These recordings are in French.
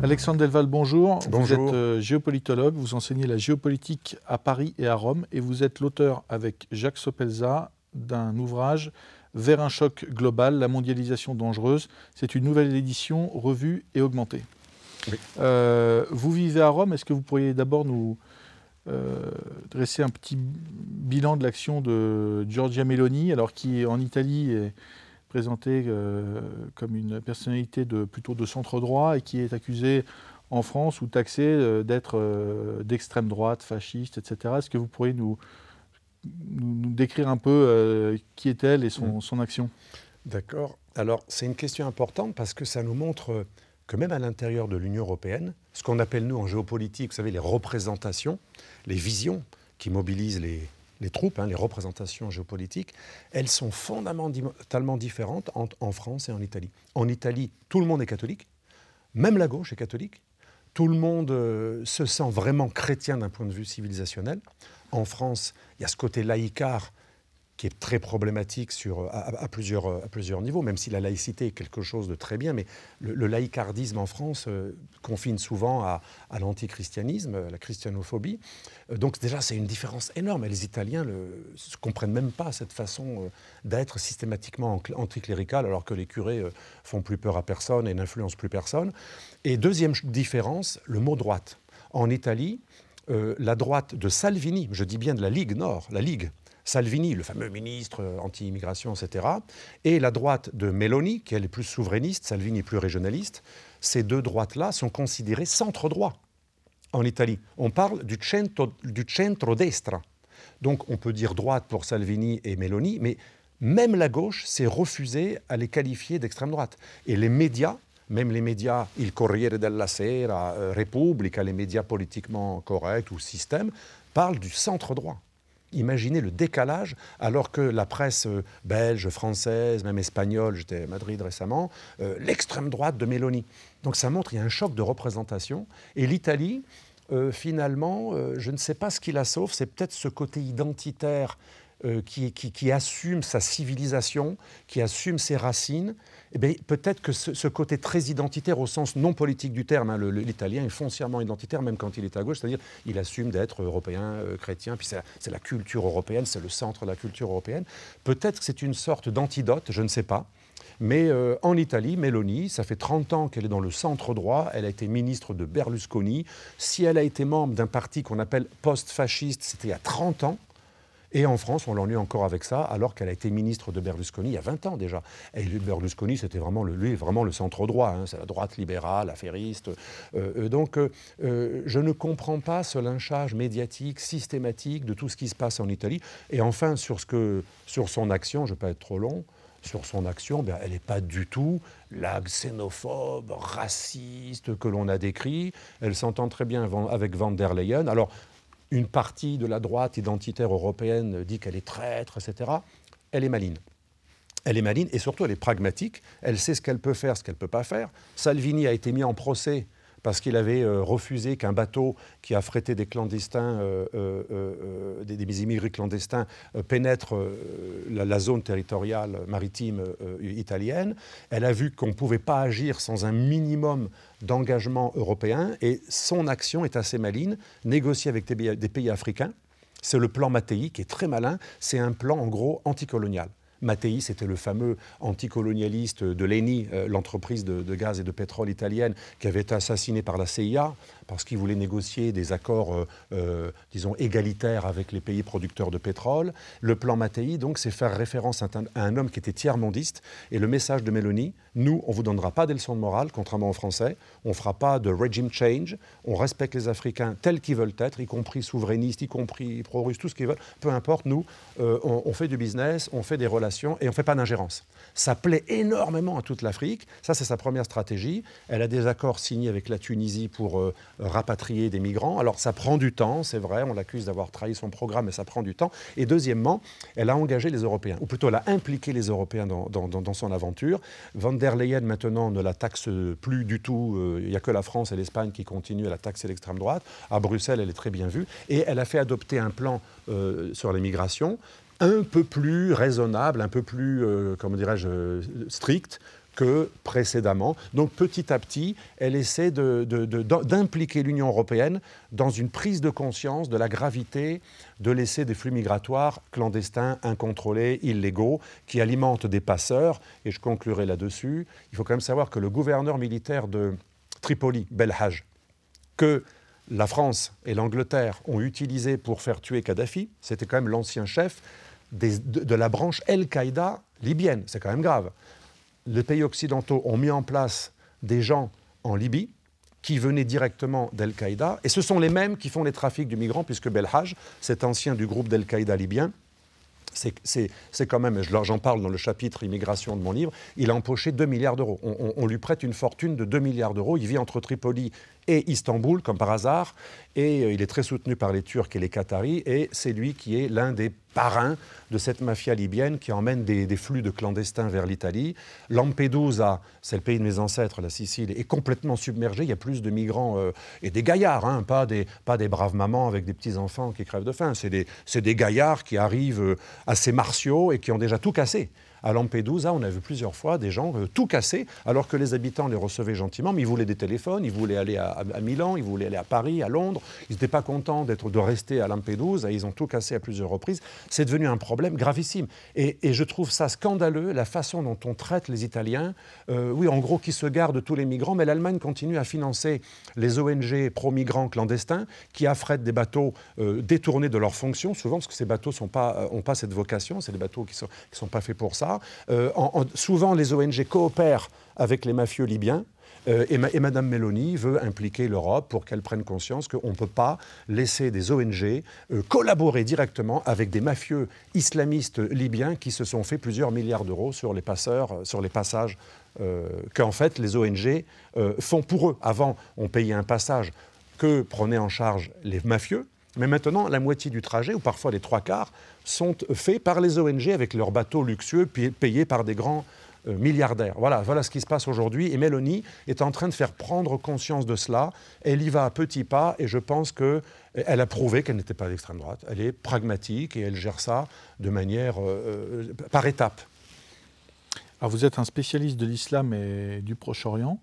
Alexandre Delval, bonjour. Vous êtes euh, géopolitologue, vous enseignez la géopolitique à Paris et à Rome, et vous êtes l'auteur avec Jacques Sopelza d'un ouvrage Vers un choc global, la mondialisation dangereuse. C'est une nouvelle édition revue et augmentée. Euh, vous vivez à Rome, est-ce que vous pourriez d'abord nous euh, dresser un petit bilan de l'action de Giorgia Meloni, alors qui en Italie est présentée euh, comme une personnalité de, plutôt de centre droit et qui est accusée en France ou taxée euh, d'être euh, d'extrême droite, fasciste, etc. Est-ce que vous pourriez nous, nous, décrire un peu qui est-elle et son, mm. son action D'accord. Alors c'est une question importante parce que ça nous montre que même à l'intérieur de l'Union européenne, ce qu'on appelle nous en géopolitique, vous savez, les représentations, les visions qui mobilisent les, les troupes, hein, les représentations géopolitiques, elles sont fondamentalement différentes en, en France et en Italie. En Italie, tout le monde est catholique, même la gauche est catholique, tout le monde euh, se sent vraiment chrétien d'un point de vue civilisationnel. En France, il y a ce côté laïcard qui est très problématique sur, euh, à, plusieurs, euh, à plusieurs niveaux, même si la laïcité est quelque chose de très bien, mais le, laïcardisme en France euh, confine souvent à, à l'antichristianisme, à la christianophobie. donc déjà, c'est une différence énorme. Et les Italiens ne comprennent même pas cette façon d'être systématiquement anticlérical, alors que les curés font plus peur à personne et n'influencent plus personne. Et deuxième différence, le mot droite. En Italie, la droite de Salvini, je dis bien de la Ligue Nord, la Ligue, Salvini, le fameux ministre euh, anti-immigration, etc., et la droite de Meloni, qui elle est plus souverainiste, Salvini plus régionaliste, ces deux droites-là sont considérées centre-droit en Italie. On parle du centro, du centro destra. Donc on peut dire droite pour Salvini et Meloni, mais même la gauche s'est refusée à les qualifier d'extrême droite. Et les médias, même les médias, Il Corriere della Sera, euh, Repubblica, hein, les médias politiquement corrects ou système, parlent du centre droit. Imaginez le décalage, alors que la presse euh, belge, française, même espagnole, j'étais à Madrid récemment, euh, l'extrême droite de Mélanie. Donc ça montre qu'il y a un choc de représentation. Et l'Italie, euh, finalement, je ne sais pas ce qui la sauve, c'est peut-être ce côté identitaire qui, assume sa civilisation, qui assume ses racines, eh peut-être que ce, côté très identitaire, au sens non politique du terme, hein, l'italien est foncièrement identitaire, même quand il est à gauche, c'est-à-dire il assume d'être européen, euh, chrétien, puis c'est la culture européenne, c'est le centre de la culture européenne. Peut-être que c'est une sorte d'antidote, je ne sais pas. Mais euh, en Italie, Meloni, ça fait 30 ans qu'elle est dans le centre droit, elle a été ministre de Berlusconi. Si elle a été membre d'un parti qu'on appelle post-fasciste, c'était il y a 30 ans. Et en France, on l'ennuie encore avec ça, alors qu'elle a été ministre de Berlusconi il y a 20 ans déjà. Et Berlusconi, c'était vraiment le, lui, vraiment le centre droit. Hein. C'est la droite libérale, affairiste. Euh, euh. donc, euh, je ne comprends pas ce lynchage médiatique systématique de tout ce qui se passe en Italie. Et enfin, sur, ce que, sur son action, je ne vais pas être trop long, sur son action, ben, elle n'est pas du tout la xénophobe, raciste que l'on a décrit. Elle s'entend très bien avec Van der Leyen. Alors, une partie de la droite identitaire européenne dit qu'elle est traître, etc., elle est maline, Elle est maline et surtout elle est pragmatique, elle sait ce qu'elle peut faire, ce qu'elle ne peut pas faire. Salvini a été mis en procès parce qu'il avait euh, refusé qu'un bateau qui affrétait des clandestins, euh, euh, des, immigrés clandestins, pénètre la, zone territoriale maritime italienne. Elle a vu qu'on ne pouvait pas agir sans un minimum d'engagement européen et son action est assez maligne, négocier avec des pays africains. C'est le plan Mattei qui est très malin. C'est un plan en gros anticolonial. Mattei, c'était le fameux anticolonialiste de Leni, euh, l'entreprise de, gaz et de pétrole italienne, qui avait été assassiné par la CIA parce qu'il voulait négocier des accords, euh, euh, disons, égalitaires avec les pays producteurs de pétrole. Le plan Mattei, donc, c'est faire référence à un homme qui était tiers-mondiste. Et le message de Mélanie, nous, on ne vous donnera pas des leçons de morale, contrairement aux Français. On ne fera pas de regime change. On respecte les Africains tels qu'ils veulent être, y compris souverainistes, y compris pro-russes, tout ce qu'ils veulent. Peu importe, nous, euh, on, fait du business, on fait des relations et on ne fait pas d'ingérence. Ça plaît énormément à toute l'Afrique. Ça, c'est sa première stratégie. Elle a des accords signés avec la Tunisie pour rapatrier des migrants. Alors ça prend du temps, c'est vrai, on l'accuse d'avoir trahi son programme, mais ça prend du temps. Et deuxièmement, elle a engagé les Européens, ou plutôt elle a impliqué les Européens dans, son aventure. Van der Leyen, maintenant, ne la taxe plus du tout. Euh, il n'y a que la France et l'Espagne qui continuent à la taxer l'extrême droite. À Bruxelles, elle est très bien vue. Et elle a fait adopter un plan euh, sur l'immigration un peu plus raisonnable, un peu plus, euh, comment dirais-je, strict que précédemment. Donc petit à petit, elle essaie d'impliquer l'Union européenne dans une prise de conscience de la gravité de laisser des flux migratoires clandestins, incontrôlés, illégaux, qui alimentent des passeurs. Et je conclurai là-dessus. Il faut quand même savoir que le gouverneur militaire de Tripoli, Belhaj, que la France et l'Angleterre ont utilisé pour faire tuer Kadhafi, c'était quand même l'ancien chef de, la branche Al-Qaïda libyenne. C'est quand même grave les pays occidentaux ont mis en place des gens en Libye qui venaient directement d'Al-Qaïda, et ce sont les mêmes qui font les trafics de migrants, puisque Belhaj, cet ancien du groupe d'Al-Qaïda libyen, c'est quand même, j'en parle dans le chapitre immigration de mon livre, il a empoché 2 milliards d'euros. On, on, lui prête une fortune de 2 milliards d'euros. Il vit entre Tripoli et Istanbul, comme par hasard. Et euh, il est très soutenu par les Turcs et les Qataris. Et c'est lui qui est l'un des parrains de cette mafia libyenne qui emmène des, flux de clandestins vers l'Italie. Lampedusa, c'est le pays de mes ancêtres, la Sicile, est complètement submergée. Il y a plus de migrants euh, et des gaillards, hein, pas, des, pas des braves mamans avec des petits-enfants qui crèvent de faim. C'est des, des, gaillards qui arrivent euh, assez martiaux et qui ont déjà tout cassé. À Lampedusa, on a vu plusieurs fois des gens euh, tout cassés, alors que les habitants les recevaient gentiment, mais ils voulaient des téléphones, ils voulaient aller à, Milan, ils voulaient aller à Paris, à Londres. Ils n'étaient pas contents d'être, de rester à Lampedusa ils ont tout cassé à plusieurs reprises. C'est devenu un problème gravissime. Et, je trouve ça scandaleux, la façon dont on traite les Italiens. Euh, oui, en gros, qui se gardent tous les migrants, mais l'Allemagne continue à financer les ONG pro-migrants clandestins qui affrètent des bateaux euh, détournés de leur fonction, souvent, parce que ces bateaux n'ont pas, ont pas cette vocation, c'est des bateaux qui ne sont, qui sont pas faits pour ça. Euh, souvent, les ONG coopèrent avec les mafieux libyens. Euh, et, Mme et, Madame Meloni veut impliquer l'Europe pour qu'elle prenne conscience qu'on ne peut pas laisser des ONG euh, collaborer directement avec des mafieux islamistes libyens qui se sont fait plusieurs milliards d'euros sur les passeurs, sur les passages qu'en fait les ONG font pour eux. Avant, on payait un passage que prenaient en charge les mafieux mais maintenant, la moitié du trajet, ou parfois les trois quarts, sont faits par les ONG avec leurs bateaux luxueux payés par des grands euh, milliardaires. Voilà, voilà ce qui se passe aujourd'hui. Et Mélanie est en train de faire prendre conscience de cela. Elle y va à petits pas et je pense qu'elle euh, a prouvé qu'elle n'était pas d'extrême droite. Elle est pragmatique et elle gère ça de manière euh, par étapes. Alors ah, vous êtes un spécialiste de l'islam et du Proche-Orient.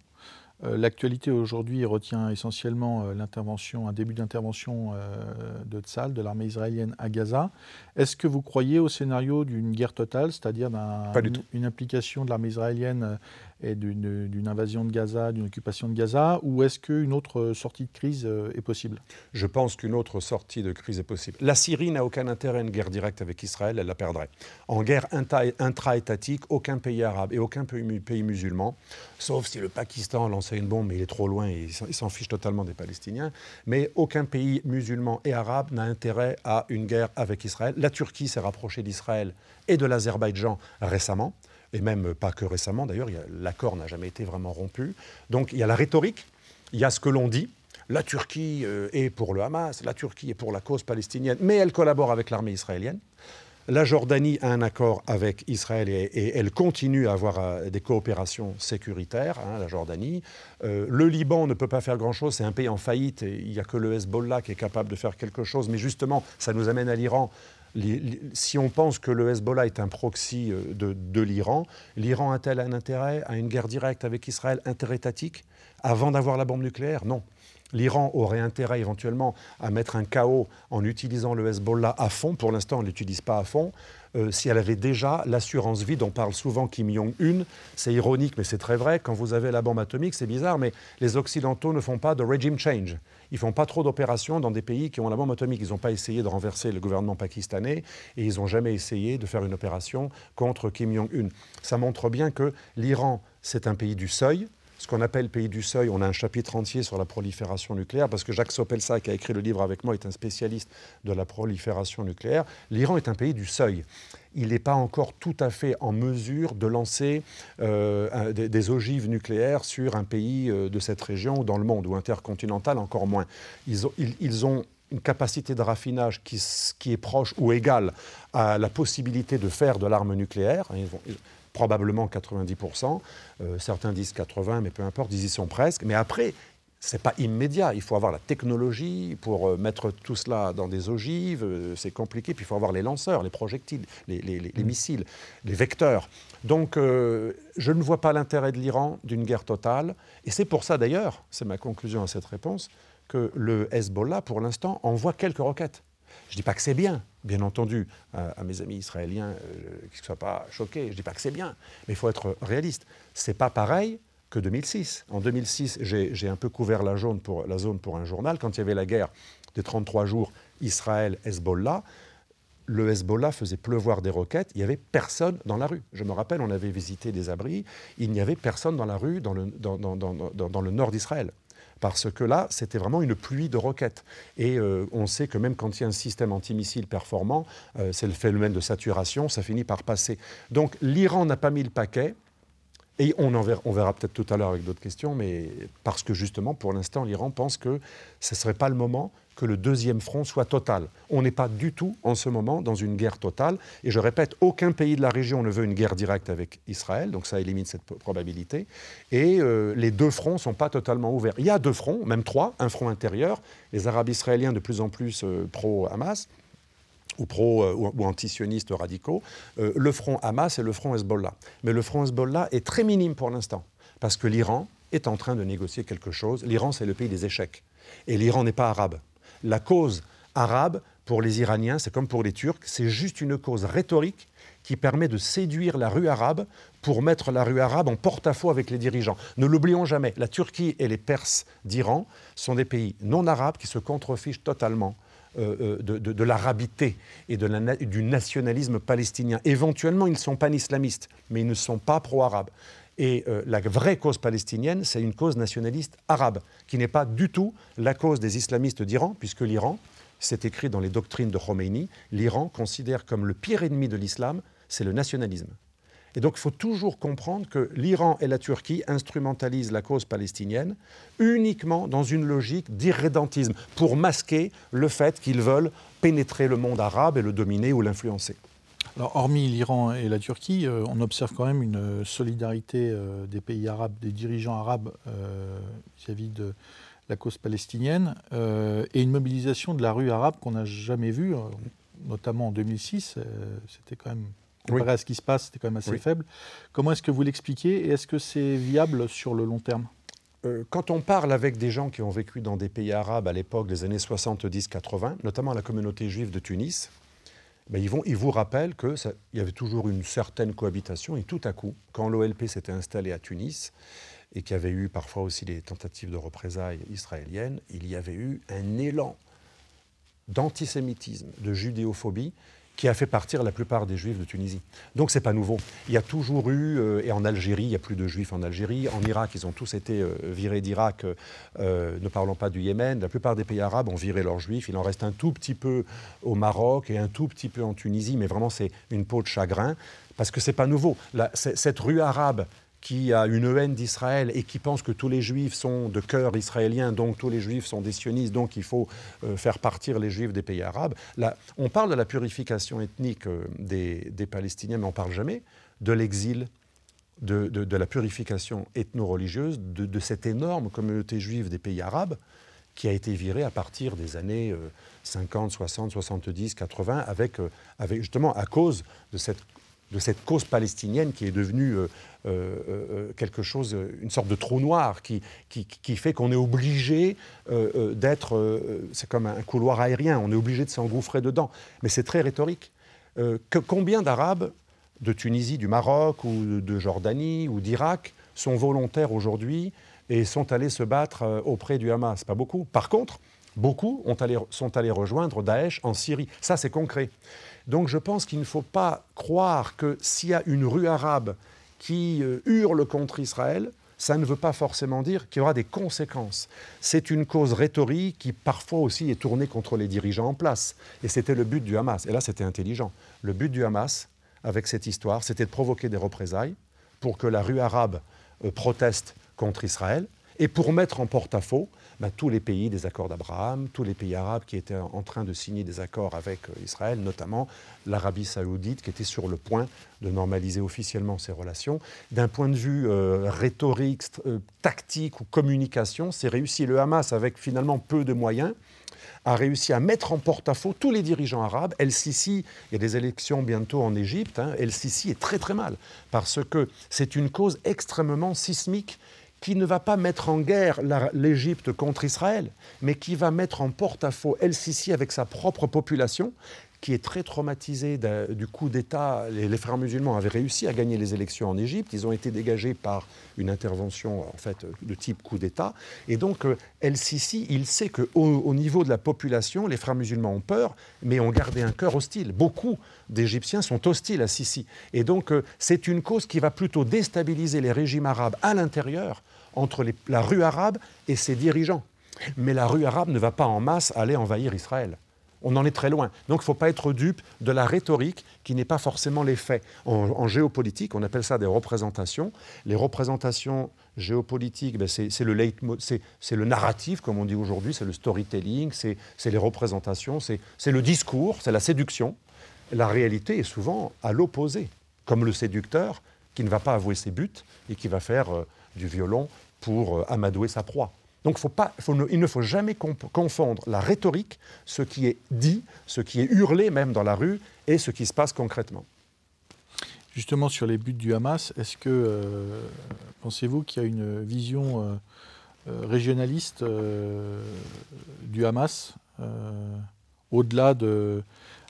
Euh, l'actualité aujourd'hui retient essentiellement euh, l'intervention, un début d'intervention euh, de Tzal, de l'armée israélienne à Gaza. Est-ce que vous croyez au scénario d'une guerre totale, c'est-à-dire d'une implication de l'armée israélienne et d'une invasion de Gaza, d'une occupation de Gaza, ou est-ce qu'une autre sortie de crise euh, est possible Je pense qu'une autre sortie de crise est possible. La Syrie n'a aucun intérêt à une guerre directe avec Israël, elle la perdrait. En guerre intra-étatique, aucun pays arabe et aucun pays musulman, sauf si le Pakistan lançait une bombe, mais il est trop loin et il s'en fiche totalement des Palestiniens, mais aucun pays musulman et arabe n'a intérêt à une guerre avec Israël. La Turquie s'est rapprochée d'Israël et de l'Azerbaïdjan récemment et même pas que récemment d'ailleurs, l'accord n'a jamais été vraiment rompu. Donc il y a la rhétorique, il y a ce que l'on dit. La Turquie euh, est pour le Hamas, la Turquie est pour la cause palestinienne, mais elle collabore avec l'armée israélienne. La Jordanie a un accord avec Israël et, elle continue à avoir euh, des coopérations sécuritaires, hein, la Jordanie. Euh, le Liban ne peut pas faire grand-chose, c'est un pays en faillite, il n'y a que le Hezbollah qui est capable de faire quelque chose, mais justement, ça nous amène à l'Iran si on pense que le Hezbollah est un proxy euh, de, l'Iran, l'Iran a-t-elle un intérêt à une guerre directe avec Israël interétatique avant d'avoir la bombe nucléaire Non. L'Iran aurait intérêt éventuellement à mettre un chaos en utilisant le Hezbollah à fond. Pour l'instant, on ne l'utilise pas à fond. Euh, si elle avait déjà l'assurance vie dont parle souvent Kim Jong-un. C'est ironique, mais c'est très vrai. Quand vous avez la bombe atomique, c'est bizarre, mais les Occidentaux ne font pas de regime change. Ils font pas trop d'opérations dans des pays qui ont la bombe atomique. Ils n'ont pas essayé de renverser le gouvernement pakistanais et ils n'ont jamais essayé de faire une opération contre Kim Jong-un. Ça montre bien que l'Iran, c'est un pays du seuil ce qu'on appelle pays du seuil, on a un chapitre entier sur la prolifération nucléaire, parce que Jacques Sopelsa, qui a écrit le livre avec moi, est un spécialiste de la prolifération nucléaire. L'Iran est un pays du seuil. Il n'est pas encore tout à fait en mesure de lancer euh, des, ogives nucléaires sur un pays euh, de cette région ou dans le monde, ou intercontinental encore moins. ils ont, une capacité de raffinage qui, est proche ou égale à la possibilité de faire de l'arme nucléaire. Hein, probablement 90%. Euh, certains disent 80, mais peu importe, ils y sont presque. Mais après, c'est pas immédiat. Il faut avoir la technologie pour euh, mettre tout cela dans des ogives. Euh, c'est compliqué. Puis il faut avoir les lanceurs, les projectiles, les, mm. missiles, les vecteurs. Donc je ne vois pas l'intérêt de l'Iran d'une guerre totale. Et c'est pour ça d'ailleurs, c'est ma conclusion à cette réponse, que le Hezbollah, pour l'instant, envoie quelques roquettes. Je ne dis pas que c'est bien, bien entendu, à mes amis israéliens, euh, qu'ils ne soient pas choqués, je ne dis pas que c'est bien, mais il faut être réaliste. C'est pas pareil que 2006. En 2006, j'ai un peu couvert la zone, pour, un journal. Quand il y avait la guerre des 33 jours Israël-Hezbollah, le Hezbollah faisait pleuvoir des roquettes, il n'y avait personne dans la rue. Je me rappelle, on avait visité des abris, il n'y avait personne dans la rue dans le nord d'Israël parce que là, c'était vraiment une pluie de roquettes. Et euh, on sait que même quand il y a un système antimissile performant, euh, c'est le phénomène de saturation, ça finit par passer. Donc l'Iran n'a pas mis le paquet. Et on, on verra peut-être tout à l'heure avec d'autres questions, mais parce que justement, pour l'instant, l'Iran pense que ce ne serait pas le moment que le deuxième front soit total. On n'est pas du tout en ce moment dans une guerre totale. Et je répète, aucun pays de la région ne veut une guerre directe avec Israël, donc ça élimine cette probabilité. Et euh, les deux fronts ne sont pas totalement ouverts. Il y a deux fronts, même trois, un front intérieur, les Arabes israéliens de plus en plus euh, pro-Hamas ou pro euh, ou anti-sionistes radicaux, le front Hamas et le front Hezbollah. Mais le front Hezbollah est très minime pour l'instant, parce que l'Iran est en train de négocier quelque chose. L'Iran, c'est le pays des échecs. Et l'Iran n'est pas arabe la cause arabe, pour les Iraniens, c'est comme pour les Turcs, c'est juste une cause rhétorique qui permet de séduire la rue arabe pour mettre la rue arabe en porte-à-faux avec les dirigeants. Ne l'oublions jamais, la Turquie et les Perses d'Iran sont des pays non arabes qui se contrefichent totalement euh, euh, de, l'arabité et du nationalisme palestinien. Éventuellement, ils ne sont pas islamistes, mais ils ne sont pas pro-arabes. Et euh, la vraie cause palestinienne, c'est une cause nationaliste arabe, qui n'est pas du tout la cause des islamistes d'Iran, puisque l'Iran, c'est écrit dans les doctrines de Khomeini, l'Iran considère comme le pire ennemi de l'islam, c'est le nationalisme. Et donc il faut toujours comprendre que l'Iran et la Turquie instrumentalisent la cause palestinienne uniquement dans une logique d'irrédentisme, pour masquer le fait qu'ils veulent pénétrer le monde arabe et le dominer ou l'influencer. Alors, hormis l'Iran et la Turquie, euh, on observe quand même une euh, solidarité euh, des pays arabes, des dirigeants arabes vis-à-vis de la cause palestinienne et une mobilisation de la rue arabe qu'on n'a jamais vue, notamment en 2006. c'était quand même, comparé à ce qui se passe, c'était quand même assez faible. Comment est-ce que vous l'expliquez et est-ce que c'est viable sur le long terme quand on parle avec des gens qui ont vécu dans des pays arabes à l'époque des années 70-80, notamment la communauté juive de Tunis, ils, vont, ils vous rappellent qu'il y avait toujours une certaine cohabitation. Et tout à coup, quand l'OLP s'était installé à Tunis, et qu'il y avait eu parfois aussi des tentatives de représailles israéliennes, il y avait eu un élan d'antisémitisme, de judéophobie, qui a fait partir la plupart des juifs de Tunisie. Donc c'est pas nouveau. Il y a toujours eu, euh, et en Algérie, il y a plus de juifs en Algérie, en Irak, ils ont tous été euh, virés d'Irak, euh, ne parlons pas du Yémen, la plupart des pays arabes ont viré leurs juifs, il en reste un tout petit peu au Maroc et un tout petit peu en Tunisie, mais vraiment c'est une peau de chagrin, parce que c'est pas nouveau. cette rue arabe qui a une haine d'Israël et qui pense que tous les juifs sont de cœur israélien, donc tous les juifs sont des sionistes, donc il faut euh, faire partir les juifs des pays arabes. Là, on parle de la purification ethnique euh, des, des, Palestiniens, mais on ne parle jamais de l'exil. De, de, la purification ethno-religieuse de, de, cette énorme communauté juive des pays arabes qui a été virée à partir des années 50, 60, 70, 80, avec, euh, avec justement à cause de cette de cette cause palestinienne qui est devenue euh, euh, euh, quelque chose, une sorte de trou noir qui, qui, fait qu'on est obligé d'être, c'est comme un couloir aérien, on est obligé de s'engouffrer dedans. Mais c'est très rhétorique. combien d'Arabes de Tunisie, du Maroc ou de Jordanie ou d'Irak sont volontaires aujourd'hui et sont allés se battre auprès du Hamas Pas beaucoup. Par contre, beaucoup sont allés rejoindre Daesh en Syrie. Ça, c'est concret. Donc je pense qu'il ne faut pas croire que s'il y a une rue arabe qui euh, hurle contre Israël, ça ne veut pas forcément dire qu'il y aura des conséquences. C'est une cause rhétorique qui parfois aussi est tournée contre les dirigeants en place. Et c'était le but du Hamas. Et là, c'était intelligent. Le but du Hamas, avec cette histoire, c'était de provoquer des représailles pour que la rue arabe euh, proteste contre Israël. Et pour mettre en porte-à-faux bah, tous les pays des accords d'Abraham, tous les pays arabes qui étaient en train de signer des accords avec euh, Israël, notamment l'Arabie saoudite qui était sur le point de normaliser officiellement ses relations. D'un point de vue euh, rhétorique, euh, tactique ou communication, c'est réussi. Le Hamas, avec finalement peu de moyens, a réussi à mettre en porte-à-faux tous les dirigeants arabes. El-Sisi, il y a des élections bientôt en Égypte, hein. El-Sisi est très très mal, parce que c'est une cause extrêmement sismique qui ne va pas mettre en guerre l'Égypte contre Israël, mais qui va mettre en porte-à-faux El-Sisi avec sa propre population, qui est très traumatisée du coup d'État. Les, frères musulmans avaient réussi à gagner les élections en Égypte. Ils ont été dégagés par une intervention en fait de type coup d'État. Et donc euh, El-Sisi, il sait que au, niveau de la population, les frères musulmans ont peur, mais ont gardé un cœur hostile. Beaucoup d'Égyptiens sont hostiles à Sisi. Et donc euh, c'est une cause qui va plutôt déstabiliser les régimes arabes à l'intérieur entre la rue arabe et ses dirigeants. Mais la rue arabe ne va pas en masse aller envahir Israël. On en est très loin. Donc il ne faut pas être dupe de la rhétorique qui n'est pas forcément les faits. En, géopolitique, on appelle ça des représentations. Les représentations géopolitiques, ben, c'est le, narratif, comme on dit aujourd'hui, c'est le storytelling, c'est les représentations, c'est le discours, c'est la séduction. La réalité est souvent à l'opposé, comme le séducteur qui ne va pas avouer ses buts et qui va faire euh, du violon pour euh, amadouer sa proie. Donc faut il ne faut jamais confondre la rhétorique, ce qui est dit, ce qui est hurlé même dans la rue, et ce qui se passe concrètement. Justement, sur les buts du Hamas, est-ce que euh, pensez-vous qu'il y a une vision euh, régionaliste du Hamas, au-delà de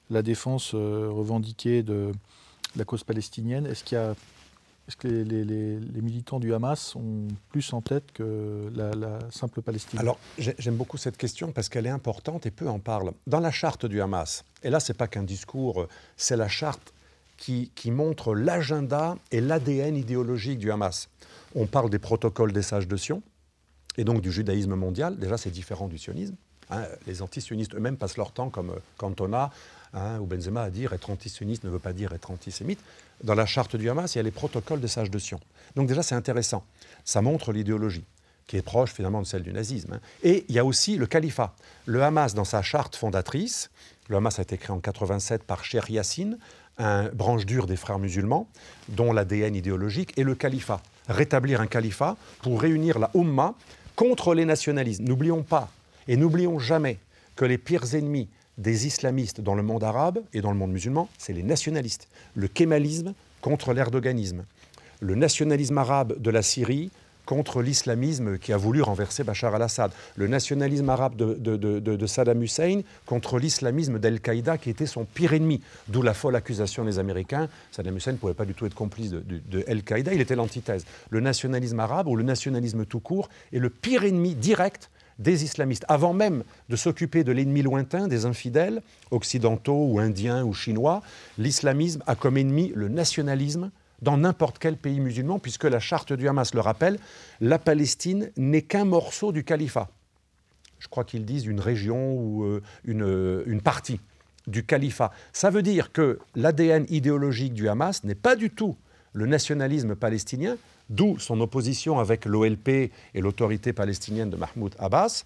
la défense revendiquée de la cause palestinienne Est-ce qu'il y est-ce que les, militants du Hamas ont plus en tête que la, simple Palestine Alors, j'aime beaucoup cette question parce qu'elle est importante et peu en parle. Dans la charte du Hamas, et là, ce n'est pas qu'un discours, c'est la charte qui, montre l'agenda et l'ADN idéologique du Hamas. On parle des protocoles des sages de Sion et donc du judaïsme mondial. Déjà, c'est différent du sionisme. Hein. les antisionistes eux-mêmes passent leur temps, comme Cantona hein, ou Benzema, à dire être antisioniste ne veut pas dire être antisémite dans la charte du Hamas, il y a les protocoles des sages de Sion. Donc déjà, c'est intéressant. Ça montre l'idéologie qui est proche finalement de celle du nazisme. Hein. Et il y a aussi le califat. Le Hamas, dans sa charte fondatrice, le Hamas a été créé en 87 par Sher Yassine, un branche dure des frères musulmans, dont l'ADN idéologique est le califat. Rétablir un califat pour réunir la Ummah contre les nationalismes. N'oublions pas et n'oublions jamais que les pires ennemis des islamistes dans le monde arabe et dans le monde musulman, c'est les nationalistes. Le kémalisme contre l'erdoganisme. Le nationalisme arabe de la Syrie contre l'islamisme qui a voulu renverser Bachar al-Assad. Le nationalisme arabe de, Saddam Hussein contre l'islamisme d'Al-Qaïda qui était son pire ennemi. D'où la folle accusation des Américains. Saddam Hussein ne pouvait pas du tout être complice de, Al-Qaïda, il était l'antithèse. Le nationalisme arabe ou le nationalisme tout court est le pire ennemi direct des islamistes, avant même de s'occuper de l'ennemi lointain, des infidèles, occidentaux ou indiens ou chinois, l'islamisme a comme ennemi le nationalisme dans n'importe quel pays musulman, puisque la charte du Hamas le rappelle, la Palestine n'est qu'un morceau du califat. Je crois qu'ils disent une région ou euh, euh, une, partie du califat. Ça veut dire que l'ADN idéologique du Hamas n'est pas du tout le nationalisme palestinien, d'où son opposition avec l'OLP et l'autorité palestinienne de Mahmoud Abbas.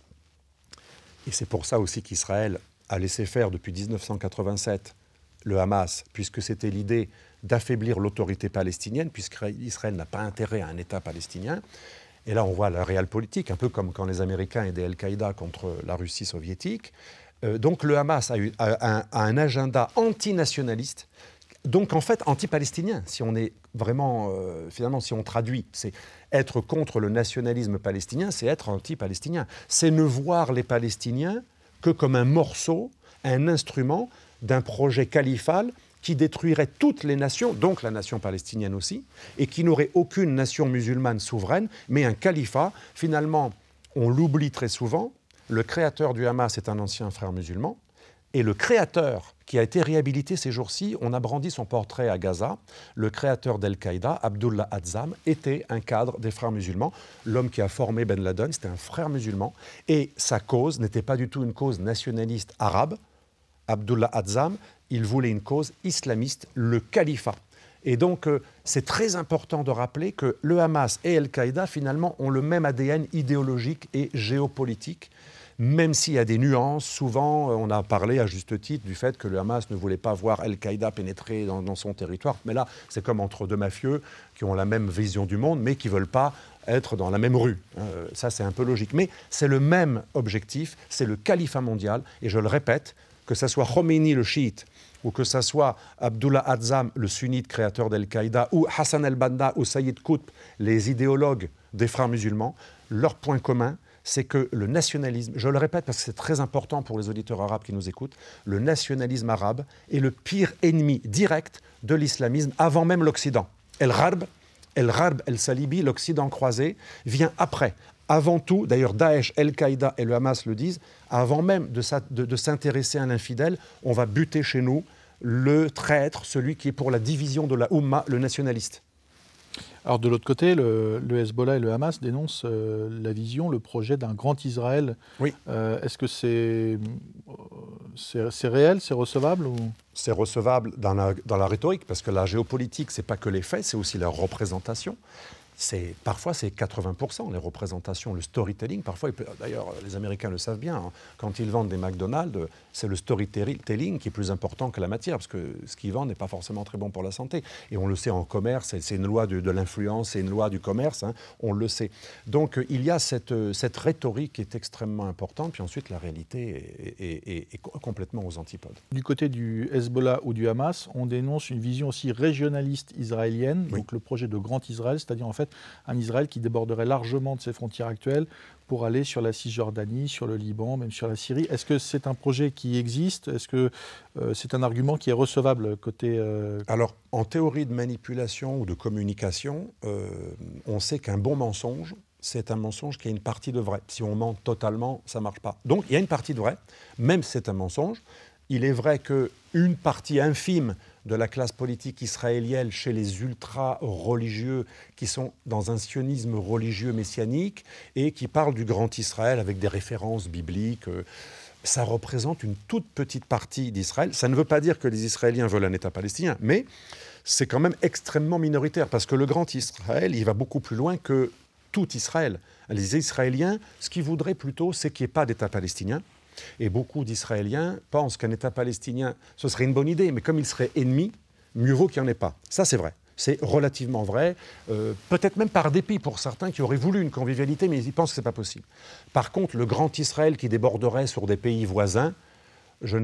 Et c'est pour ça aussi qu'Israël a laissé faire depuis 1987 le Hamas, puisque c'était l'idée d'affaiblir l'autorité palestinienne, puisque Israël n'a pas intérêt à un État palestinien. Et là, on voit la réelle politique, un peu comme quand les Américains aidaient Al-Qaïda contre la Russie soviétique. Euh, donc le Hamas a, eu, un, a un agenda antinationaliste, donc en fait anti-palestinien, si on est vraiment, euh, finalement, si on traduit, c'est être contre le nationalisme palestinien, c'est être anti-palestinien. C'est ne voir les Palestiniens que comme un morceau, un instrument d'un projet califal qui détruirait toutes les nations, donc la nation palestinienne aussi, et qui n'aurait aucune nation musulmane souveraine, mais un califat. Finalement, on l'oublie très souvent, le créateur du Hamas est un ancien frère musulman, et le créateur, qui a été réhabilité ces jours-ci, on a brandi son portrait à Gaza. Le créateur d'Al-Qaïda, Abdullah Azam, était un cadre des frères musulmans. L'homme qui a formé Ben Laden, c'était un frère musulman. Et sa cause n'était pas du tout une cause nationaliste arabe. Abdullah Azam, il voulait une cause islamiste, le califat. Et donc, euh, c'est très important de rappeler que le Hamas et Al-Qaïda, finalement, ont le même ADN idéologique et géopolitique même s'il y a des nuances. Souvent, euh, on a parlé à juste titre du fait que le Hamas ne voulait pas voir Al-Qaïda pénétrer dans, son territoire. Mais là, c'est comme entre deux mafieux qui ont la même vision du monde, mais qui ne veulent pas être dans la même rue. Hein. Euh, ça, c'est un peu logique. Mais c'est le même objectif, c'est le califat mondial. Et je le répète, que ce soit Khomeini le chiite, ou que ce soit Abdullah Azam, le sunnite créateur d'Al-Qaïda, ou Hassan el banna ou Saïd Qutb, les idéologues des frères musulmans, leur point commun, c'est que le nationalisme, je le répète parce que c'est très important pour les auditeurs arabes qui nous écoutent, le nationalisme arabe est le pire ennemi direct de l'islamisme avant même l'Occident. El-Gharb, El-Gharb, El-Salibi, l'Occident croisé, vient après, avant tout, d'ailleurs Daesh, Al-Qaïda et le Hamas le disent, avant même de, s'intéresser à l'infidèle, on va buter chez nous le traître, celui qui est pour la division de la Oumma, le nationaliste. Alors de l'autre côté, le, Hezbollah et le Hamas dénoncent euh, la vision, le projet d'un grand Israël. Oui. Euh, est-ce que euh, c'est c'est réel, c'est recevable ou... C'est recevable dans la, rhétorique, parce que la géopolitique, c'est pas que les faits, c'est aussi la représentation c'est parfois c'est 80% les représentations, le storytelling. Parfois, d'ailleurs, les Américains le savent bien. Hein, quand ils vendent des McDonald's, c'est le storytelling qui est plus important que la matière, parce que ce qu'ils vendent n'est pas forcément très bon pour la santé. Et on le sait en commerce, c'est une loi de, l'influence, c'est une loi du commerce, hein, on le sait. Donc euh, il y a cette, euh, cette rhétorique qui est extrêmement importante, puis ensuite la réalité est, complètement aux antipodes. Du côté du Hezbollah ou du Hamas, on dénonce une vision aussi régionaliste israélienne, donc le projet de Grand Israël, c'est-à-dire en fait un Israël qui déborderait largement de ses frontières actuelles pour aller sur la Cisjordanie, sur le Liban, même sur la Syrie. Est-ce que c'est un projet qui existe Est-ce que euh, c'est un argument qui est recevable côté... Euh, Alors, en théorie de manipulation ou de communication, euh, on sait qu'un bon mensonge, c'est un mensonge qui a une partie de vrai. Si on ment totalement, ça ne marche pas. Donc, il y a une partie de vrai, même si c'est un mensonge. Il est vrai qu'une partie infime de la classe politique israélienne chez les ultra-religieux qui sont dans un sionisme religieux messianique et qui parlent du grand Israël avec des références bibliques. Euh, ça représente une toute petite partie d'Israël. Ça ne veut pas dire que les Israéliens veulent un État palestinien, mais c'est quand même extrêmement minoritaire parce que le grand Israël, il va beaucoup plus loin que tout Israël. Les Israéliens, ce qu'ils voudraient plutôt, c'est qu'il n'y ait pas d'État palestinien, et beaucoup d'Israéliens pensent qu'un État palestinien, ce serait une bonne idée, mais comme il serait ennemi, mieux vaut qu'il n'y en ait pas. Ça, c'est vrai. C'est relativement vrai, euh, peut-être même par dépit pour certains qui auraient voulu une convivialité, mais ils pensent que ce n'est pas possible. Par contre, le grand Israël qui déborderait sur des pays voisins, je,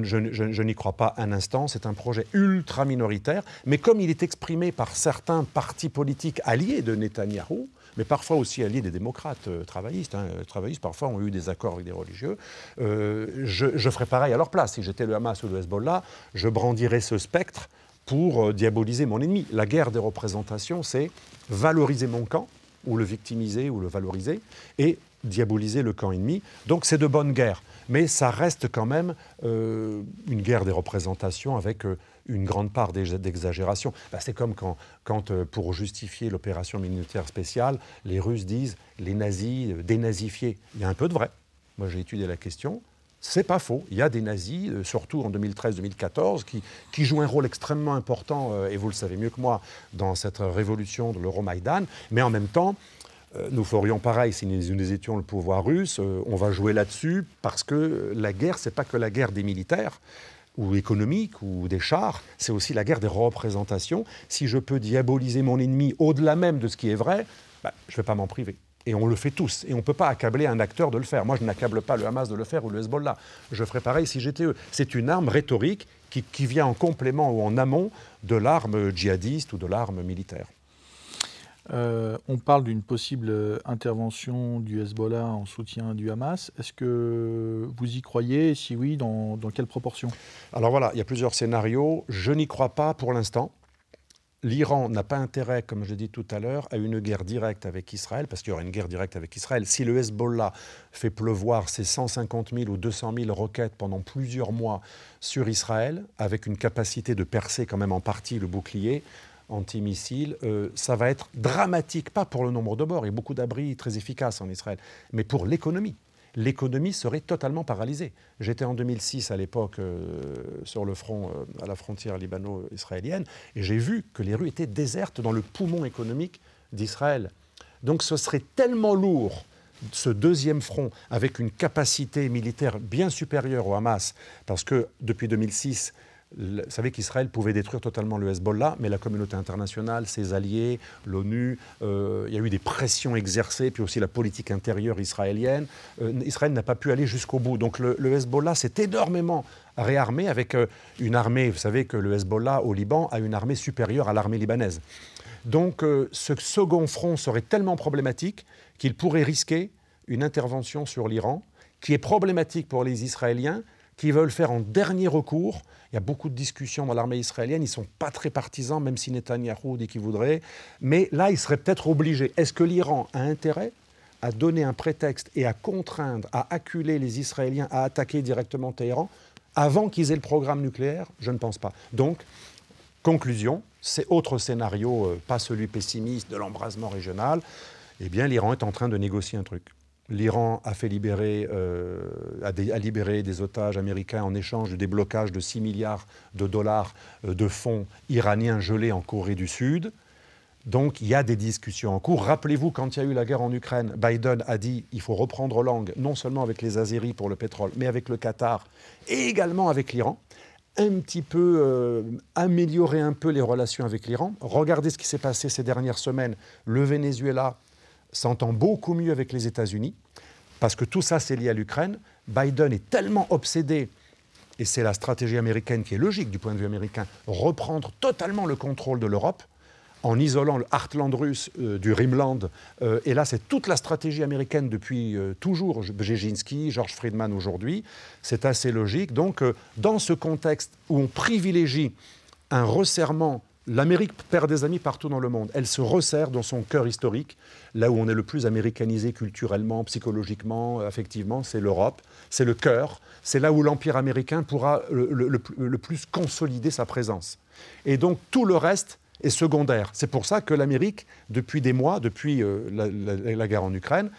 n'y crois pas un instant, c'est un projet ultra minoritaire, mais comme il est exprimé par certains partis politiques alliés de Netanyahou, mais parfois aussi alliés des démocrates euh, travaillistes. les hein, euh, travaillistes, parfois, ont eu des accords avec des religieux. Euh, je, je, ferais pareil à leur place. Si j'étais le Hamas ou le Hezbollah, je brandirais ce spectre pour diaboliser mon ennemi. La guerre des représentations, c'est valoriser mon camp, ou le victimiser ou le valoriser, et diaboliser le camp ennemi. Donc c'est de bonnes guerres, mais ça reste quand même euh, une guerre des représentations avec euh, une grande part d'exagération. Bah, c'est comme quand, euh, pour justifier l'opération militaire spéciale, les Russes disent les nazis dénazifiés. Il y a un peu de vrai. Moi j'ai étudié la question. C'est pas faux. Il y a des nazis, euh, surtout en 2013-2014, qui, qui, jouent un rôle extrêmement important, euh, et vous le savez mieux que moi, dans cette révolution de l'Euromaïdan. Mais en même temps, euh, nous ferions pareil si nous, étions le pouvoir russe. on va jouer là-dessus parce que la guerre, c'est pas que la guerre des militaires ou économique ou des chars, c'est aussi la guerre des représentations. Si je peux diaboliser mon ennemi au-delà même de ce qui est vrai, bah, je ne vais pas m'en priver. Et on le fait tous. Et on ne peut pas accabler un acteur de le faire. Moi, je n'accable pas le Hamas de le faire ou le Hezbollah. Je ferai pareil si j'étais eux. C'est une arme rhétorique qui, qui vient en complément ou en amont de l'arme djihadiste ou de l'arme militaire. Euh, on parle d'une possible intervention du Hezbollah en soutien du Hamas. Est-ce que vous y croyez Si oui, dans, dans quelle proportion Alors voilà, il y a plusieurs scénarios. Je n'y crois pas pour l'instant l'Iran n'a pas intérêt, comme je l'ai dit tout à l'heure, à une guerre directe avec Israël, parce qu'il y aura une guerre directe avec Israël. Si le Hezbollah fait pleuvoir ses 150 000 ou 200 000 roquettes pendant plusieurs mois sur Israël, avec une capacité de percer quand même en partie le bouclier, antimissile, euh, ça va être dramatique, pas pour le nombre de morts, il y a beaucoup d'abris très efficaces en Israël, mais pour l'économie l'économie serait totalement paralysée. J'étais en 2006 à l'époque euh, sur le front, euh, à la frontière libano-israélienne, et j'ai vu que les rues étaient désertes dans le poumon économique d'Israël. Donc ce serait tellement lourd ce deuxième front avec une capacité militaire bien supérieure au Hamas, parce que depuis 2006, vous savez qu'Israël pouvait détruire totalement le Hezbollah, mais la communauté internationale, ses alliés, l'ONU, euh, il y a eu des pressions exercées, puis aussi la politique intérieure israélienne. Euh, Israël n'a pas pu aller jusqu'au bout. Donc le, Hezbollah s'est énormément réarmé avec euh, une armée, vous savez que le Hezbollah au Liban a une armée supérieure à l'armée libanaise. Donc ce second front serait tellement problématique qu'il pourrait risquer une intervention sur l'Iran, qui est problématique pour les Israéliens, qui veulent faire en dernier recours. Il y a beaucoup de discussions dans l'armée israélienne, ils ne sont pas très partisans, même si Netanyahou dit qu'il voudrait. Mais là, ils seraient peut-être obligés. Est-ce que l'Iran a intérêt à donner un prétexte et à contraindre, à acculer les Israéliens à attaquer directement Téhéran avant qu'ils aient le programme nucléaire Je ne pense pas. Donc, conclusion, c'est autre scénario, euh, pas celui pessimiste de l'embrasement régional. Eh bien, l'Iran est en train de négocier un truc. L'Iran a, fait libérer, euh, libéré des otages américains en échange du déblocage de 6 milliards de dollars euh, de fonds iraniens gelés en Corée du Sud. Donc il y a des discussions en cours. Rappelez-vous, quand il y a eu la guerre en Ukraine, Biden a dit il faut reprendre langue, non seulement avec les Azéris pour le pétrole, mais avec le Qatar et également avec l'Iran. Un petit peu euh, améliorer un peu les relations avec l'Iran. Regardez ce qui s'est passé ces dernières semaines. Le Venezuela s'entend beaucoup mieux avec les États-Unis, parce que tout ça, c'est lié à l'Ukraine. Biden est tellement obsédé, et c'est la stratégie américaine qui est logique du point de vue américain, reprendre totalement le contrôle de l'Europe en isolant le Heartland russe euh, du Rimland. Euh, et là, c'est toute la stratégie américaine depuis euh, toujours, Brzezinski, George Friedman aujourd'hui. C'est assez logique. Donc, dans ce contexte où on privilégie un resserrement, l'Amérique perd des amis partout dans le monde. Elle se resserre dans son cœur historique là où on est le plus américanisé culturellement, psychologiquement, euh, affectivement, c'est l'Europe, c'est le cœur, c'est là où l'Empire américain pourra le, plus consolider sa présence. Et donc tout le reste est secondaire. C'est pour ça que l'Amérique, depuis des mois, depuis euh, la, guerre en Ukraine,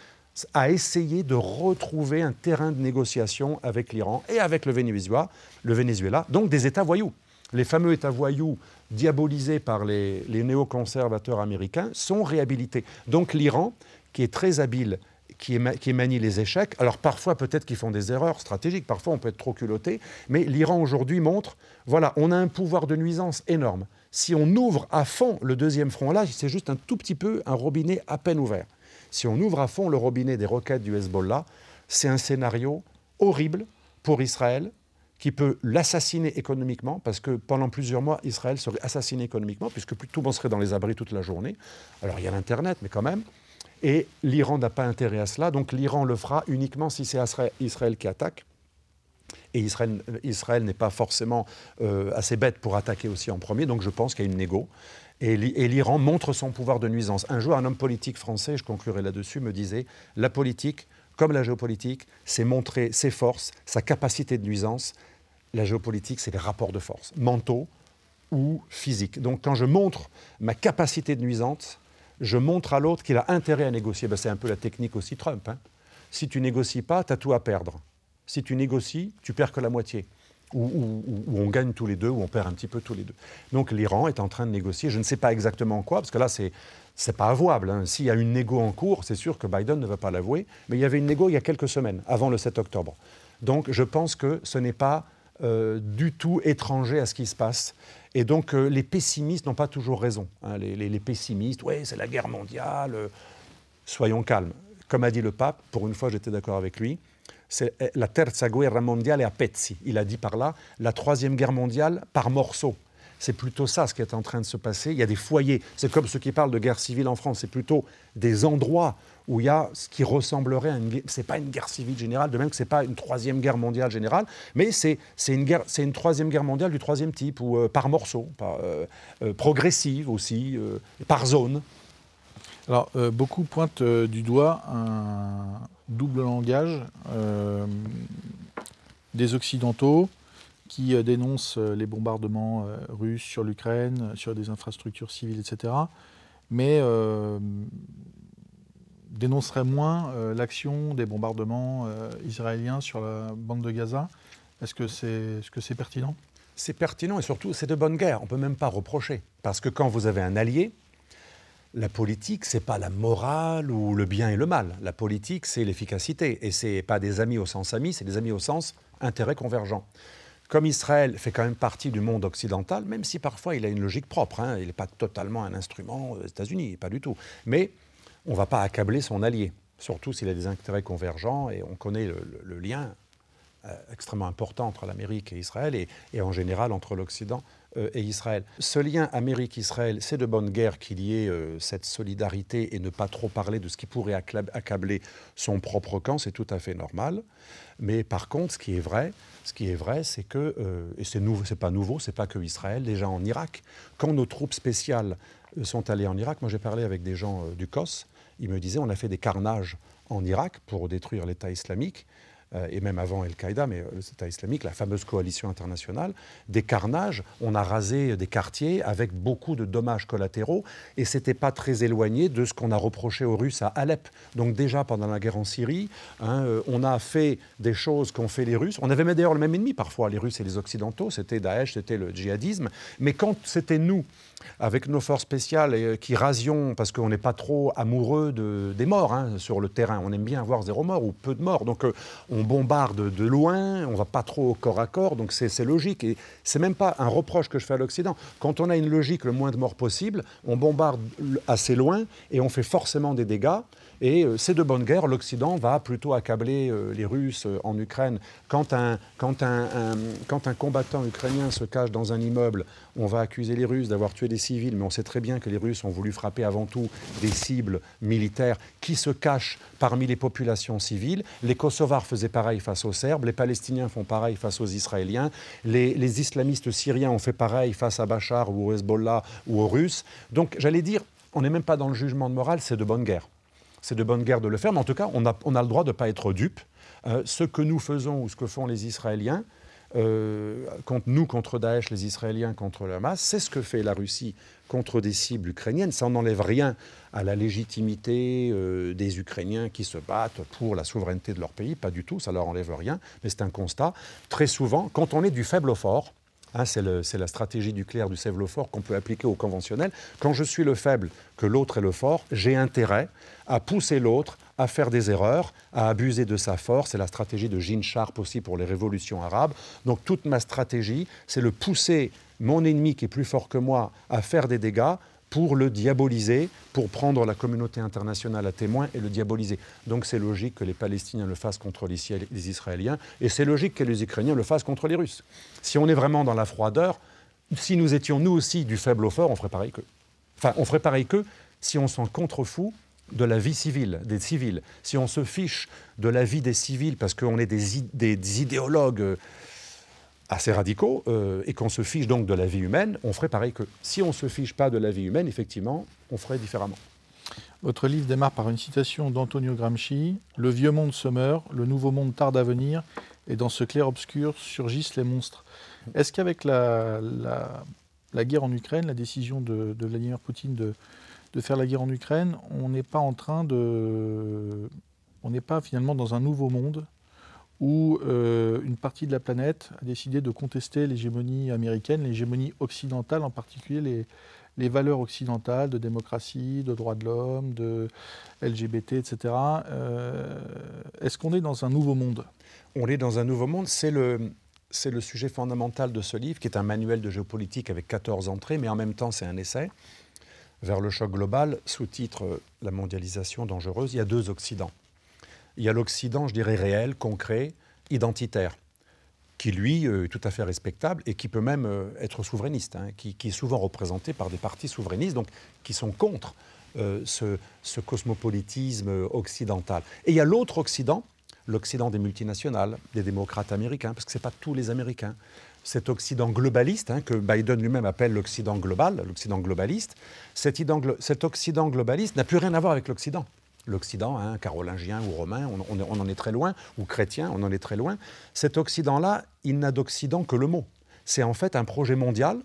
a essayé de retrouver un terrain de négociation avec l'Iran et avec le Venezuela, le Venezuela, donc des États voyous. Les fameux États voyous diabolisés par les, néoconservateurs américains, sont réhabilités. Donc l'Iran, qui est très habile qui, qui manie les échecs. Alors parfois, peut-être qu'ils font des erreurs stratégiques, parfois on peut être trop culotté, mais l'Iran aujourd'hui montre, voilà, on a un pouvoir de nuisance énorme. Si on ouvre à fond le deuxième front-là, c'est juste un tout petit peu un robinet à peine ouvert. Si on ouvre à fond le robinet des roquettes du Hezbollah, c'est un scénario horrible pour Israël, qui peut l'assassiner économiquement, parce que pendant plusieurs mois, Israël serait assassiné économiquement, puisque tout le monde serait dans les abris toute la journée. Alors il y a l'Internet, mais quand même. Et l'Iran n'a pas intérêt à cela, donc l'Iran le fera uniquement si c'est Israël qui attaque. Et Israël, n'est pas forcément euh, assez bête pour attaquer aussi en premier, donc je pense qu'il y a une négo. Et l'Iran montre son pouvoir de nuisance. Un jour, un homme politique français, je conclurai là-dessus, me disait, la politique, comme la géopolitique, c'est montrer ses forces, sa capacité de nuisance, la géopolitique, c'est les rapports de force, mentaux ou physiques. Donc quand je montre ma capacité de nuisance, je montre à l'autre qu'il a intérêt à négocier. Ben, c'est un peu la technique aussi Trump. Hein. Si tu négocies pas, tu as tout à perdre. Si tu négocies, tu perds que la moitié. Ou, on gagne tous les deux, ou on perd un petit peu tous les deux. Donc l'Iran est en train de négocier. Je ne sais pas exactement quoi, parce que là, c'est c'est pas avouable. Hein. S'il y a une négo en cours, c'est sûr que Biden ne va pas l'avouer. Mais il y avait une négo il y a quelques semaines, avant le 7 octobre. Donc je pense que ce n'est pas euh, du tout étranger à ce qui se passe. Et donc euh, les pessimistes n'ont pas toujours raison. Hein. Les, pessimistes, ouais, c'est la guerre mondiale. Euh. soyons calmes. Comme a dit le pape, pour une fois j'étais d'accord avec lui, c'est eh, la terza guerra mondiale à pezzi. Il a dit par là la troisième guerre mondiale par morceaux. C'est plutôt ça ce qui est en train de se passer. Il y a des foyers. C'est comme ceux qui parlent de guerre civile en France. C'est plutôt des endroits où il y a ce qui ressemblerait à une guerre. C'est pas une guerre civile générale, de même que ce n'est pas une troisième guerre mondiale générale, mais c'est une une troisième guerre mondiale du troisième type, ou euh, par morceaux, euh, euh, progressive aussi, par zone. Alors, beaucoup pointent du doigt un double langage des Occidentaux qui dénoncent les bombardements russes sur l'Ukraine, sur des infrastructures civiles, etc. Mais dénoncerait moins euh, l'action des bombardements euh, israéliens sur la bande de Gaza. Est-ce que c'est pertinent C'est pertinent et surtout c'est de bonne guerre. On ne peut même pas reprocher. Parce que quand vous avez un allié, la politique, c'est pas la morale ou le bien et le mal. La politique, c'est l'efficacité. Et c'est pas des amis au sens amis, c'est des amis au sens intérêt convergent. Comme Israël fait quand même partie du monde occidental, même si parfois il a une logique propre, hein. il n'est pas totalement un instrument aux euh, États-Unis, pas du tout. Mais on ne va pas accabler son allié, surtout s'il a des intérêts convergents, et on connaît le, lien euh, extrêmement important entre l'Amérique et Israël, et, en général entre l'Occident euh, et Israël. Ce lien Amérique-Israël, c'est de bonne guerre qu'il y ait euh, cette solidarité et ne pas trop parler de ce qui pourrait accabler son propre camp, c'est tout à fait normal. Mais par contre, ce qui est vrai, ce qui est vrai, c'est que, et ce n'est c'est pas nouveau, c'est pas que Israël, déjà en Irak, quand nos troupes spéciales sont allées en Irak, moi j'ai parlé avec des gens du COS, il me disait, on a fait des carnages en Irak pour détruire l'État islamique, euh, et même avant Al-Qaïda, mais l'État euh, islamique, la fameuse coalition internationale, des carnages, on a rasé des quartiers avec beaucoup de dommages collatéraux, et c'était pas très éloigné de ce qu'on a reproché aux Russes à Alep. Donc déjà pendant la guerre en Syrie, hein, euh, on a fait des choses qu'ont fait les Russes. On avait d'ailleurs le même ennemi parfois, les Russes et les Occidentaux, c'était Daesh, c'était le djihadisme, mais quand c'était nous avec nos forces spéciales euh, qui rasions, parce qu'on n'est pas trop amoureux des morts hein, sur le terrain. On aime bien avoir zéro mort ou peu de morts. Donc euh, on bombarde de loin, on va pas trop au corps à corps, donc c'est logique. Et n'est même pas un reproche que je fais à l'Occident. Quand on a une logique le moins de morts possible, on bombarde assez loin et on fait forcément des dégâts. Et euh, c'est de bonne guerre, l'Occident va plutôt accabler euh, les Russes euh, en Ukraine. Quand un, combattant ukrainien se cache dans un immeuble, on va accuser les Russes d'avoir tué des civils, mais on sait très bien que les Russes ont voulu frapper avant tout des cibles militaires qui se cachent parmi les populations civiles. Les Kosovars faisaient pareil face aux Serbes, les Palestiniens font pareil face aux Israéliens, les, islamistes syriens ont fait pareil face à Bachar ou au Hezbollah ou aux Russes. Donc j'allais dire, on n'est même pas dans le jugement de morale, c'est de bonne guerre c'est de bonne guerre de le faire, mais en tout cas, on a, le droit de ne pas être dupe. Euh, ce que nous faisons ou ce que font les Israéliens, euh, contre nous contre Daesh, les Israéliens contre la masse, c'est ce que fait la Russie contre des cibles ukrainiennes. Ça n'enlève rien à la légitimité euh, des Ukrainiens qui se battent pour la souveraineté de leur pays, pas du tout, ça leur enlève rien, mais c'est un constat. Très souvent, quand on est du faible au fort, ah, c'est la stratégie nucléaire du sèvres fort qu'on peut appliquer au conventionnel. Quand je suis le faible, que l'autre est le fort, j'ai intérêt à pousser l'autre à faire des erreurs, à abuser de sa force. C'est la stratégie de Jean Sharp aussi pour les révolutions arabes. Donc toute ma stratégie, c'est le pousser mon ennemi qui est plus fort que moi à faire des dégâts pour le diaboliser, pour prendre la communauté internationale à témoin et le diaboliser. Donc c'est logique que les Palestiniens le fassent contre les Israéliens, et c'est logique que les Ukrainiens le fassent contre les Russes. Si on est vraiment dans la froideur, si nous étions nous aussi du faible au fort, on ferait pareil qu'eux. Enfin, on ferait pareil qu'eux si on s'en contrefout de la vie civile, des civils, si on se fiche de la vie des civils parce qu'on est des, des idéologues euh, assez radicaux euh, et qu'on se fiche donc de la vie humaine, on ferait pareil que. Si on ne se fiche pas de la vie humaine, effectivement, on ferait différemment. Votre livre démarre par une citation d'Antonio Gramsci Le vieux monde se meurt, le nouveau monde tarde à venir, et dans ce clair-obscur surgissent les monstres. Est-ce qu'avec la, guerre en Ukraine, la décision de, Vladimir Poutine de, de faire la guerre en Ukraine, on n'est pas en train de. On n'est pas finalement dans un nouveau monde où euh, une partie de la planète a décidé de contester l'hégémonie américaine, l'hégémonie occidentale, en particulier les, valeurs occidentales de démocratie, de droits de l'homme, de LGBT, etc. Euh, est-ce qu'on est dans un nouveau monde On est dans un nouveau monde, c'est le... C'est le sujet fondamental de ce livre, qui est un manuel de géopolitique avec 14 entrées, mais en même temps c'est un essai, vers le choc global, sous-titre La mondialisation dangereuse. Il y a deux Occidents il y a l'Occident, je dirais, réel, concret, identitaire, qui lui euh, est tout à fait respectable et qui peut même euh, être souverainiste, hein, qui, est souvent représenté par des partis souverainistes, donc qui sont contre euh, ce, cosmopolitisme occidental. Et il y a l'autre Occident, l'Occident des multinationales, des démocrates américains, parce que ce n'est pas tous les Américains. Cet Occident globaliste, hein, que Biden lui-même appelle l'Occident global, l'Occident globaliste, cet Occident globaliste n'a plus rien à voir avec l'Occident l'Occident, hein, carolingien ou romain, on, on en est très loin, ou chrétien, on en est très loin, cet Occident-là, il n'a d'Occident que le mot. C'est en fait un projet mondial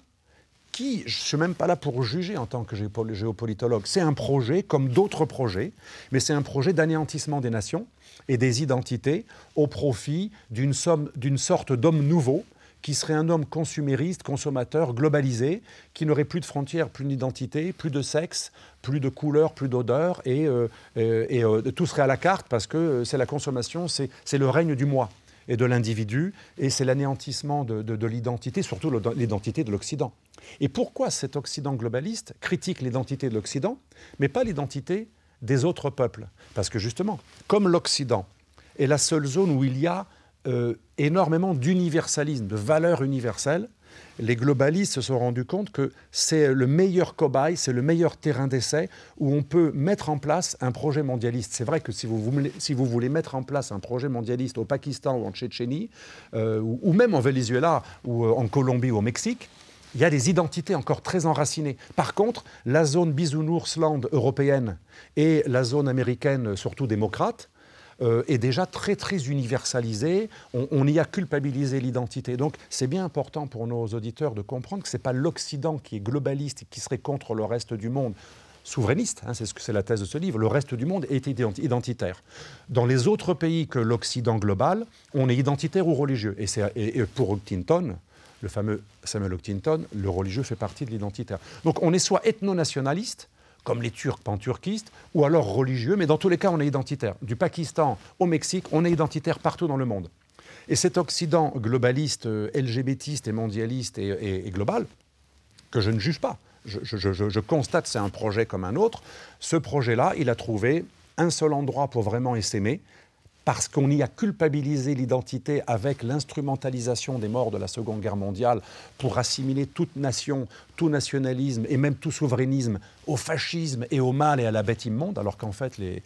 qui, je ne suis même pas là pour juger en tant que géopolitologue, c'est un projet comme d'autres projets, mais c'est un projet d'anéantissement des nations et des identités au profit d'une sorte d'homme nouveau qui serait un homme consumériste, consommateur, globalisé, qui n'aurait plus de frontières, plus d'identité, plus de sexe, plus de couleur, plus d'odeur, et, euh, euh, euh, tout serait à la carte parce que c'est la consommation, c'est le règne du moi et de l'individu, et c'est l'anéantissement de, de l'identité, surtout l'identité de l'Occident. Et pourquoi cet Occident globaliste critique l'identité de l'Occident, mais pas l'identité des autres peuples Parce que justement, comme l'Occident est la seule zone où il y a euh, énormément d'universalisme, de valeurs universelles. Les globalistes se sont rendus compte que c'est le meilleur cobaye, c'est le meilleur terrain d'essai où on peut mettre en place un projet mondialiste. C'est vrai que si vous, voulez, mettre en place un projet mondialiste au Pakistan ou en Tchétchénie, euh, ou, ou, même en Venezuela ou euh, en Colombie ou au Mexique, il y a des identités encore très enracinées. Par contre, la zone bisounoursland européenne et la zone américaine, surtout démocrate, euh, est déjà très très universalisé. On, y a culpabilisé l'identité. Donc c'est bien important pour nos auditeurs de comprendre que ce n'est pas l'Occident qui est globaliste et qui serait contre le reste du monde souverainiste, hein, c'est ce que c'est la thèse de ce livre, le reste du monde est identitaire. Dans les autres pays que l'Occident global, on est identitaire ou religieux. Et, c'est pour Huntington, le fameux Samuel Huntington, le religieux fait partie de l'identitaire. Donc on est soit ethno-nationaliste, comme les Turcs panturquistes, ou alors religieux, mais dans tous les cas, on est identitaire. Du Pakistan au Mexique, on est identitaire partout dans le monde. Et cet Occident globaliste, euh, LGBTiste et mondialiste et, global, que je ne juge pas, je, constate que constate c'est un projet comme un autre, ce projet-là, il a trouvé un seul endroit pour vraiment essaimer, parce qu'on y a culpabilisé l'identité avec l'instrumentalisation des morts de la Seconde Guerre mondiale pour assimiler toute nation, tout nationalisme et même tout souverainisme au fascisme et au mal et à la bête immonde, alors qu'en fait les,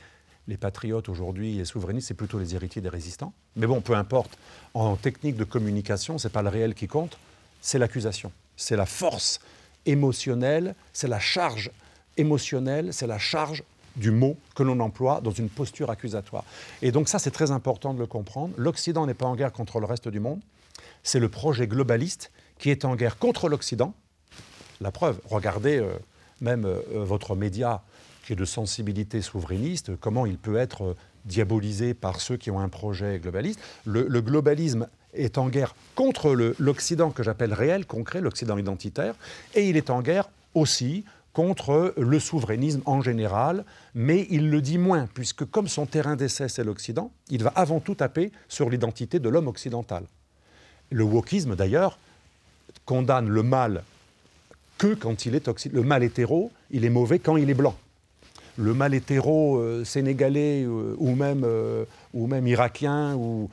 les patriotes aujourd'hui, les souverainistes, c'est plutôt les héritiers des résistants. Mais bon, peu importe, en technique de communication, ce n'est pas le réel qui compte, c'est l'accusation, c'est la force émotionnelle, c'est la charge émotionnelle, c'est la charge du mot que l'on emploie dans une posture accusatoire. Et donc ça, c'est très important de le comprendre. L'Occident n'est pas en guerre contre le reste du monde, c'est le projet globaliste qui est en guerre contre l'Occident. La preuve, regardez euh, même euh, euh, votre média qui est de sensibilité souverainiste, comment il peut être diabolisé par ceux qui ont un projet globaliste. Le, le globalisme est en guerre contre l'Occident que j'appelle réel, concret, l'Occident identitaire, et il est en guerre aussi contre le souverainisme en général, mais il le dit moins, puisque comme son terrain d'essai c'est l'Occident, il va avant tout taper sur l'identité de l'homme occidental. Le wokisme d'ailleurs condamne le mal que quand il est le mal hétéro, il est mauvais quand il est blanc le mal hétéro euh, sénégalais euh, ou, même, euh, ou même irakien ou,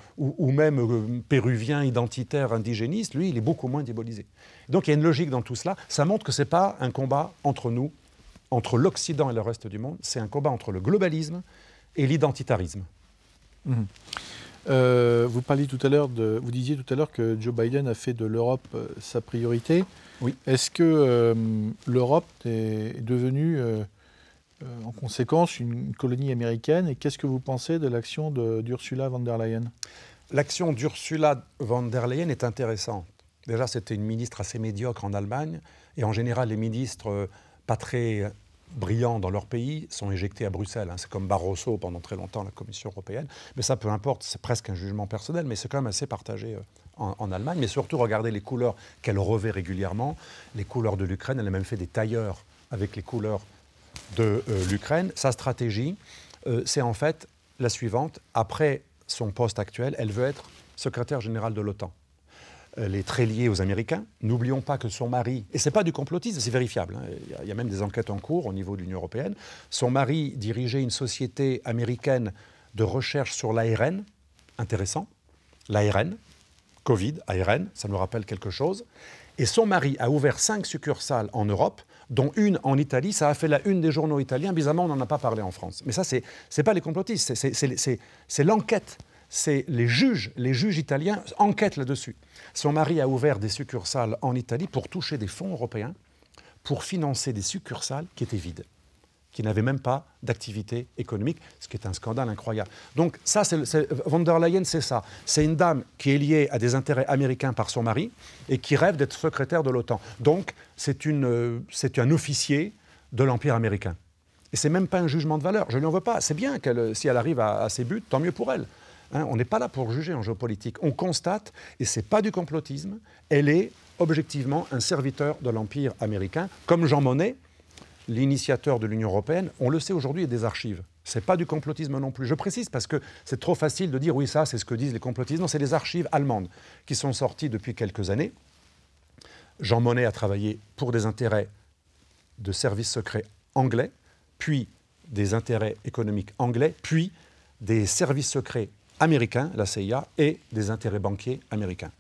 même péruvien identitaire indigéniste, lui, il est beaucoup moins diabolisé. Donc il y a une logique dans tout cela. Ça montre que ce n'est pas un combat entre nous, entre l'Occident et le reste du monde, c'est un combat entre le globalisme et l'identitarisme. Mhm. vous parliez tout à l'heure vous disiez tout à l'heure que Joe Biden a fait de l'Europe sa priorité. Oui. Est-ce que l'Europe est devenue euh, en conséquence une colonie américaine. Et qu'est-ce que vous pensez de l'action d'Ursula von der Leyen L'action d'Ursula von der Leyen est intéressante. Déjà, c'était une ministre assez médiocre en Allemagne. Et en général, les ministres euh, pas très euh, brillants dans leur pays sont éjectés à Bruxelles. Hein. C'est comme Barroso pendant très longtemps, la Commission européenne. Mais ça, peu importe, c'est presque un jugement personnel, mais c'est quand même assez partagé en, en, Allemagne. Mais surtout, regardez les couleurs qu'elle revêt régulièrement. Les couleurs de l'Ukraine, elle a même fait des tailleurs avec les couleurs de euh, l'Ukraine, sa stratégie, euh, c'est en fait la suivante. Après son poste actuel, elle veut être secrétaire générale de l'OTAN. Euh, elle est très liée aux Américains. N'oublions pas que son mari, et ce n'est pas du complotisme, c'est vérifiable, hein, il y, a même des enquêtes en cours au niveau de l'Union européenne, son mari dirigeait une société américaine de recherche sur l'ARN, intéressant, l'ARN, Covid, ARN, ça nous rappelle quelque chose, et son mari a ouvert cinq succursales en Europe dont une en Italie. Ça a fait la une des journaux italiens. Bizarrement, on n'en a pas parlé en France. Mais ça, ce n'est pas les complotistes, c'est l'enquête. C'est les juges, les juges italiens enquêtent là-dessus. Son mari a ouvert des succursales en Italie pour toucher des fonds européens pour financer des succursales qui étaient vides qui n'avait même pas d'activité économique, ce qui est un scandale incroyable. Donc ça, c'est, der Leyen, c'est ça. C'est une dame qui est liée à des intérêts américains par son mari et qui rêve d'être secrétaire de l'OTAN. Donc c'est, une, euh, c'est un officier de l'Empire américain. Et c'est même pas un jugement de valeur. Je n'en veux pas. C'est bien qu'elle, euh, si elle arrive à, ses buts, tant mieux pour elle. Hein, on n'est pas là pour juger en géopolitique. On constate, et c'est pas du complotisme, elle est objectivement un serviteur de l'Empire américain, comme Jean Monnet, l'initiateur de l'Union européenne, on le sait aujourd'hui, des archives. Ce n'est pas du complotisme non plus. Je précise parce que c'est trop facile de dire oui, ça, c'est ce que disent les complotistes. Non, c'est les archives allemandes qui sont sorties depuis quelques années. Jean Monnet a travaillé pour des intérêts de services secrets anglais, puis des intérêts économiques anglais, puis des services secrets américains, la CIA, et des intérêts banquiers américains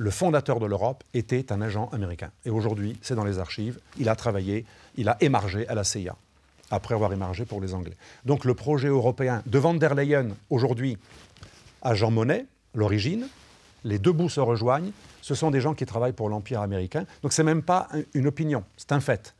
le fondateur de l'Europe était un agent américain. Et aujourd'hui, c'est dans les archives, il a travaillé, il a émargé à la CIA, après avoir émargé pour les Anglais. Donc le projet européen de van der Leyen, aujourd'hui, à Jean Monnet, l'origine, les deux bouts se rejoignent, ce sont des gens qui travaillent pour l'Empire américain. Donc c'est même pas une opinion, c'est un fait.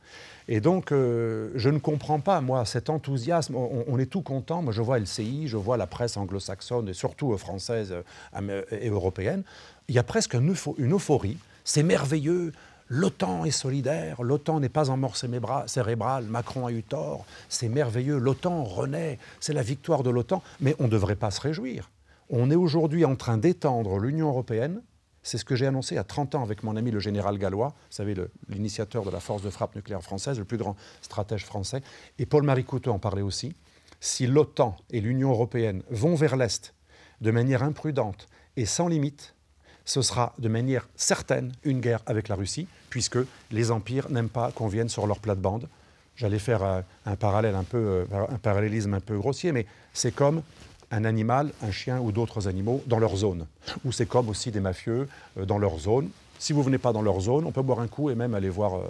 Et donc, euh, je ne comprends pas, moi, cet enthousiasme. On, est tout content. Moi, je vois LCI, je vois la presse anglo-saxonne et surtout euh, française euh, et européenne il y a presque une, euphorie. C'est merveilleux. L'OTAN est solidaire, l'OTAN n'est pas en mort cérébral. Macron a eu tort, c'est merveilleux, l'OTAN renaît, c'est la victoire de l'OTAN, mais on ne devrait pas se réjouir. On est aujourd'hui en train d'étendre l'Union européenne, c'est ce que j'ai annoncé à 30 ans avec mon ami le général Gallois, vous savez, l'initiateur de la force de frappe nucléaire française, le plus grand stratège français, et Paul-Marie Couteau en parlait aussi. Si l'OTAN et l'Union européenne vont vers l'Est de manière imprudente et sans limite, ce sera de manière certaine une guerre avec la Russie, puisque les empires n'aiment pas qu'on vienne sur leur plate-bande. J'allais faire euh, euh, un parallélisme un peu grossier, mais c'est comme un animal, un chien ou d'autres animaux dans leur zone. Ou c'est comme aussi des mafieux euh, dans leur zone. Si vous venez pas dans leur zone, on peut boire un coup et même aller voir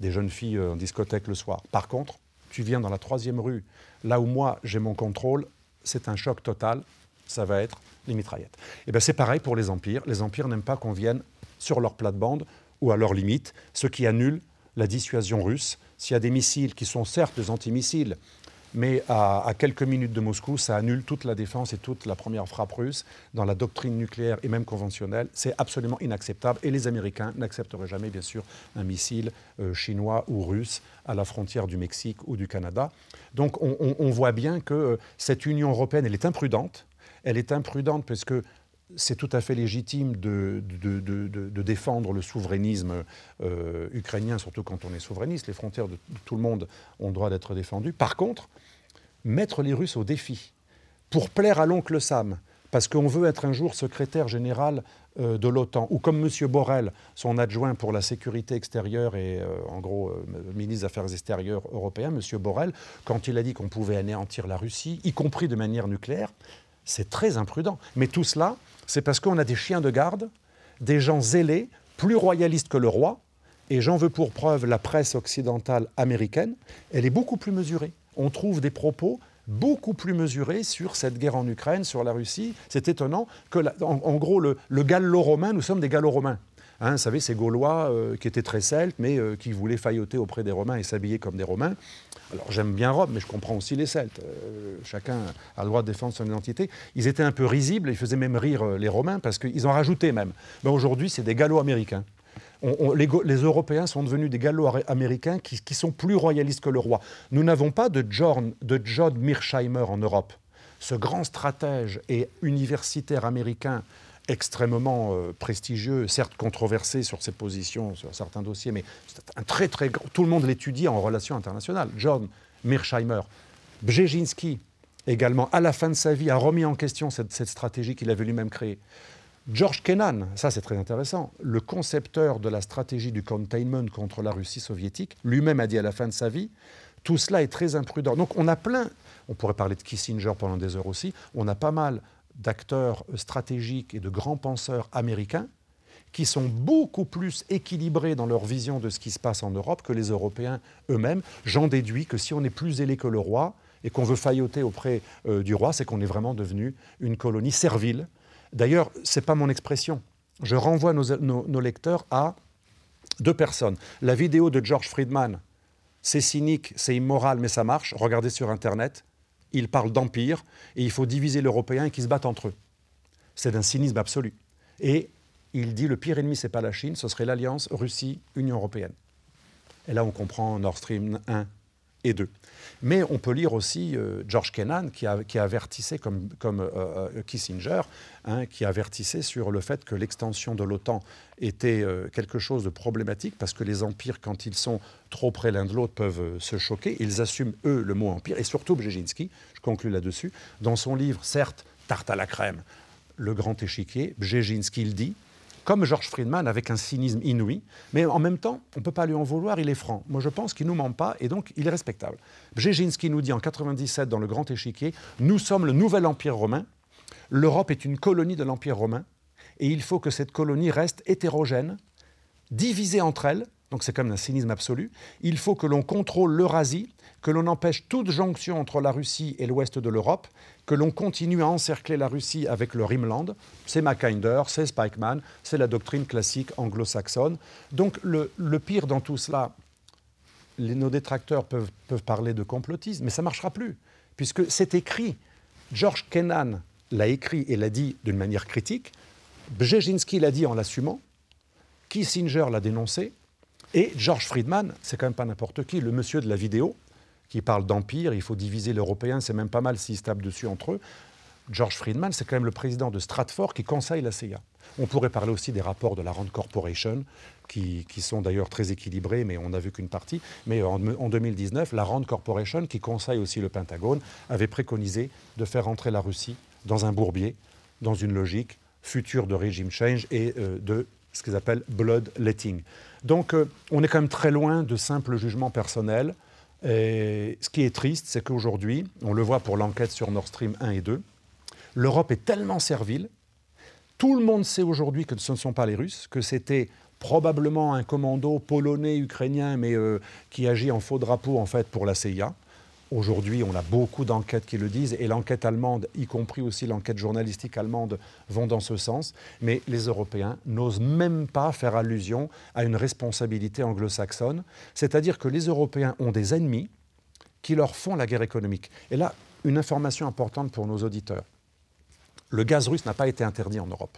des jeunes filles en discothèque le soir. Par contre, tu viens dans la troisième rue, là où moi j'ai mon contrôle, c'est un choc total ça va être les mitraillettes. Et eh bien c'est pareil pour les empires. Les empires n'aiment pas qu'on vienne sur leur plate-bande ou à leur limite, ce qui annule la dissuasion russe. S'il y a des missiles qui sont certes des antimissiles, mais à, quelques minutes de Moscou, ça annule toute la défense et toute la première frappe russe dans la doctrine nucléaire et même conventionnelle. C'est absolument inacceptable et les Américains n'accepteraient jamais, bien sûr, un missile euh, chinois ou russe à la frontière du Mexique ou du Canada. Donc on, voit bien que euh, cette Union européenne, elle est imprudente, elle est imprudente parce que c'est tout à fait légitime de, de, défendre le souverainisme euh, ukrainien, surtout quand on est souverainiste. Les frontières de tout le monde ont le droit d'être défendues. Par contre, mettre les Russes au défi pour plaire à l'oncle Sam, parce qu'on veut être un jour secrétaire général euh, de l'OTAN, ou comme M. Borrell, son adjoint pour la sécurité extérieure et euh, en gros ministre des Affaires extérieures européen, M. Borrell, quand il a dit qu'on pouvait anéantir la Russie, y compris de manière nucléaire, c'est très imprudent. Mais tout cela, c'est parce qu'on a des chiens de garde, des gens zélés, plus royalistes que le roi, et j'en veux pour preuve la presse occidentale américaine, elle est beaucoup plus mesurée. On trouve des propos beaucoup plus mesurés sur cette guerre en Ukraine, sur la Russie. C'est étonnant que, en, gros, le, gallo-romain, nous sommes des gallo-romains. Hein, vous savez, ces Gaulois euh, qui étaient très celtes, mais euh, qui voulaient failloter auprès des Romains et s'habiller comme des Romains. Alors j'aime bien Rome, mais je comprends aussi les Celtes. Euh, chacun a le droit de défendre son identité. Ils étaient un peu risibles, ils faisaient même rire euh, les Romains parce qu'ils en rajoutaient même. Mais aujourd'hui, c'est des Gallo-Américains. les, Européens sont devenus des Gallo-Américains qui, sont plus royalistes que le roi. Nous n'avons pas de John, de John Mearsheimer en Europe. Ce grand stratège et universitaire américain extrêmement euh, prestigieux, certes controversé sur ses positions sur certains dossiers, mais un très très tout le monde l'étudie en relations internationales. John Mearsheimer, Brzezinski également, à la fin de sa vie, a remis en question cette, cette stratégie qu'il avait lui-même créée. George Kennan, ça c'est très intéressant, le concepteur de la stratégie du containment contre la Russie soviétique, lui-même a dit à la fin de sa vie, tout cela est très imprudent. Donc on a plein, on pourrait parler de Kissinger pendant des heures aussi, on a pas mal d'acteurs stratégiques et de grands penseurs américains qui sont beaucoup plus équilibrés dans leur vision de ce qui se passe en Europe que les Européens eux-mêmes. J'en déduis que si on est plus ailé que le roi et qu'on veut failloter auprès euh, du roi, c'est qu'on est vraiment devenu une colonie servile. D'ailleurs, ce n'est pas mon expression. Je renvoie nos, lecteurs à deux personnes. La vidéo de George Friedman, c'est cynique, c'est immoral, mais ça marche. Regardez sur Internet. Il parle d'empire et il faut diviser l'Européen et qu'ils se battent entre eux. C'est d'un cynisme absolu. Et il dit le pire ennemi, ce n'est pas la Chine, ce serait l'alliance Russie-Union européenne. Et là, on comprend Nord Stream 1, et Mais on peut lire aussi euh, George Kennan qui, avertissait, comme, euh, euh, Kissinger, hein, qui avertissait sur le fait que l'extension de l'OTAN était quelque chose de problématique parce que les empires, quand ils sont trop près l'un de l'autre, peuvent se choquer. Ils assument, eux, le mot empire. Et surtout Brzezinski, je conclue là-dessus, dans son livre, certes, Tarte à la crème, Le Grand Échiquier, Brzezinski le dit, comme George Friedman, avec un cynisme inouï. Mais en même temps, on ne peut pas lui en vouloir, il est franc. Moi, je pense qu'il ne nous ment pas et donc il est respectable. Brzezinski nous dit en 97 dans Le Grand Échiquier Nous sommes le nouvel empire romain. L'Europe est une colonie de l'empire romain et il faut que cette colonie reste hétérogène, divisée entre elles. Donc c'est comme un cynisme absolu. Il faut que l'on contrôle l'Eurasie que l'on empêche toute jonction entre la Russie et l'ouest de l'Europe, que l'on continue à encercler la Russie avec le Rimland. C'est Mackinder, c'est Spikeman, c'est la doctrine classique anglo-saxonne. Donc le, pire dans tout cela, nos détracteurs peuvent, peuvent parler de complotisme, mais ça ne marchera plus, puisque c'est écrit. George Kennan l'a écrit et l'a dit d'une manière critique, Brzezinski l'a dit en l'assumant, Kissinger l'a dénoncé, et George Friedman, c'est quand même pas n'importe qui, le monsieur de la vidéo, qui parle d'empire, il faut diviser l'Européen, c'est même pas mal s'ils se tapent dessus entre eux. George Friedman, c'est quand même le président de Stratford qui conseille la CIA. On pourrait parler aussi des rapports de la Rand Corporation, qui, qui sont d'ailleurs très équilibrés, mais on n'a vu qu'une partie. Mais en, 2019, la Rand Corporation, qui conseille aussi le Pentagone, avait préconisé de faire entrer la Russie dans un bourbier, dans une logique future de régime change et euh, de ce qu'ils appellent bloodletting. Donc euh, on est quand même très loin de simples jugements personnels. Et ce qui est triste, c'est qu'aujourd'hui, on le voit pour l'enquête sur Nord Stream 1 et 2, l'Europe est tellement servile, tout le monde sait aujourd'hui que ce ne sont pas les Russes, que c'était probablement un commando polonais, ukrainien, mais euh, qui agit en faux drapeau en fait pour la CIA. Aujourd'hui, on a beaucoup d'enquêtes qui le disent, et l'enquête allemande, y compris aussi l'enquête journalistique allemande, vont dans ce sens. Mais les Européens n'osent même pas faire allusion à une responsabilité anglo-saxonne. C'est-à-dire que les Européens ont des ennemis qui leur font la guerre économique. Et là, une information importante pour nos auditeurs. Le gaz russe n'a pas été interdit en Europe.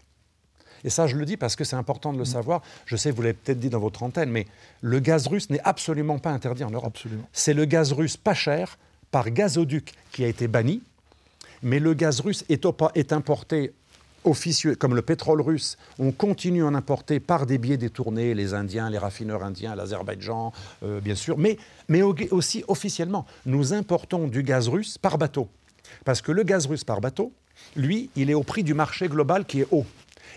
Et ça, je le dis parce que c'est important de le mm. savoir. Je sais, vous l'avez peut-être dit dans votre antenne, mais le gaz russe n'est absolument pas interdit en Europe. C'est le gaz russe pas cher par gazoduc qui a été banni. Mais le gaz russe est, importé officieux, comme le pétrole russe, on continue à en importer par des biais détournés, les Indiens, les raffineurs indiens, l'Azerbaïdjan, euh, bien sûr, mais aussi officiellement. Nous importons du gaz russe par bateau. Parce que le gaz russe par bateau, lui, il est au prix du marché global qui est haut.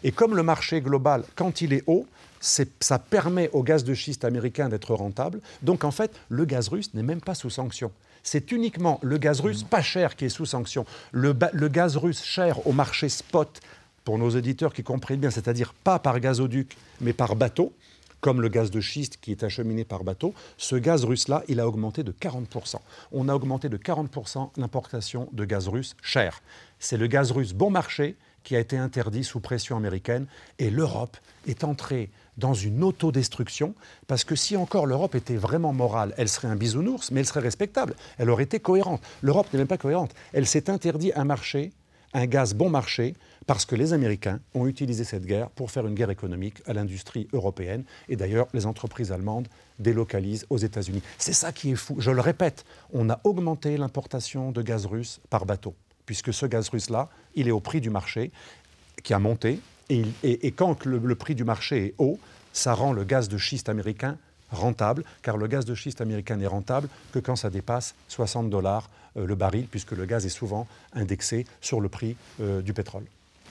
Et comme le marché global, quand il est haut, ça permet au gaz de schiste américain d'être rentable. Donc en fait, le gaz russe n'est même pas sous sanction. C'est uniquement le gaz russe mmh. pas cher qui est sous sanction. Le, le gaz russe cher au marché spot, pour nos auditeurs qui comprennent bien, c'est-à-dire pas par gazoduc, mais par bateau, comme le gaz de schiste qui est acheminé par bateau, ce gaz russe-là, il a augmenté de 40%. On a augmenté de 40% l'importation de gaz russe cher. C'est le gaz russe bon marché qui a été interdit sous pression américaine. Et l'Europe est entrée dans une autodestruction, parce que si encore l'Europe était vraiment morale, elle serait un bisounours, mais elle serait respectable, elle aurait été cohérente. L'Europe n'est même pas cohérente, elle s'est interdit un marché, un gaz bon marché, parce que les Américains ont utilisé cette guerre pour faire une guerre économique à l'industrie européenne, et d'ailleurs les entreprises allemandes délocalisent aux États-Unis. C'est ça qui est fou, je le répète, on a augmenté l'importation de gaz russe par bateau puisque ce gaz russe-là, il est au prix du marché, qui a monté, et, quand le, prix du marché est haut, ça rend le gaz de schiste américain rentable, car le gaz de schiste américain n'est rentable que quand ça dépasse 60 dollars euh, le baril, puisque le gaz est souvent indexé sur le prix euh, du pétrole.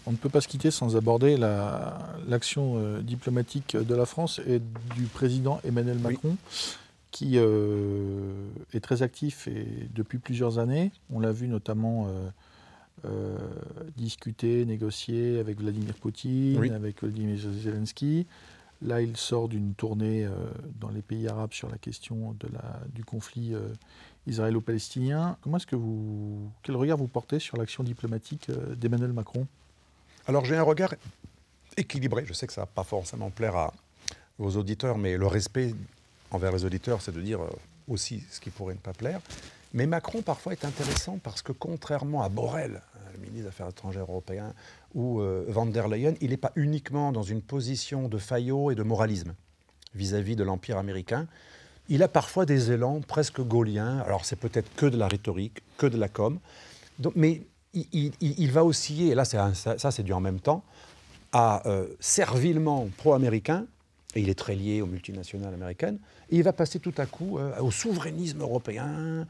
On ne peut pas se quitter sans aborder l'action euh, diplomatique de la France et du président Emmanuel Macron qui euh, est très actif et depuis plusieurs années. On l'a vu notamment euh, euh, discuter, négocier avec Vladimir Poutine, avec Vladimir Zelensky. Là, il sort d'une tournée dans les pays arabes sur la question du conflit israélo-palestinien. Comment est-ce que vous, quel regard vous portez sur l'action diplomatique d'Emmanuel Macron Alors j'ai un regard équilibré. Je sais que ça ne va pas forcément plaire à, vos auditeurs, mais le respect envers les auditeurs, c'est de dire euh, aussi ce qui pourrait ne pas plaire. Mais Macron, parfois, est intéressant parce que, contrairement à Borrell, hein, le ministre des Affaires étrangères européen, ou euh, Van der Leyen, il n'est pas uniquement dans une position de faillot et de moralisme vis-à-vis de l'Empire américain. Il a parfois des élans presque gaulliens. Alors, c'est peut-être que de la rhétorique, que de la com. mais il, va osciller, et là, ça, c'est dû en même temps, à euh, servilement pro-américain il est très lié aux multinationales américaines, et il va passer tout à coup euh, au souverainisme européen,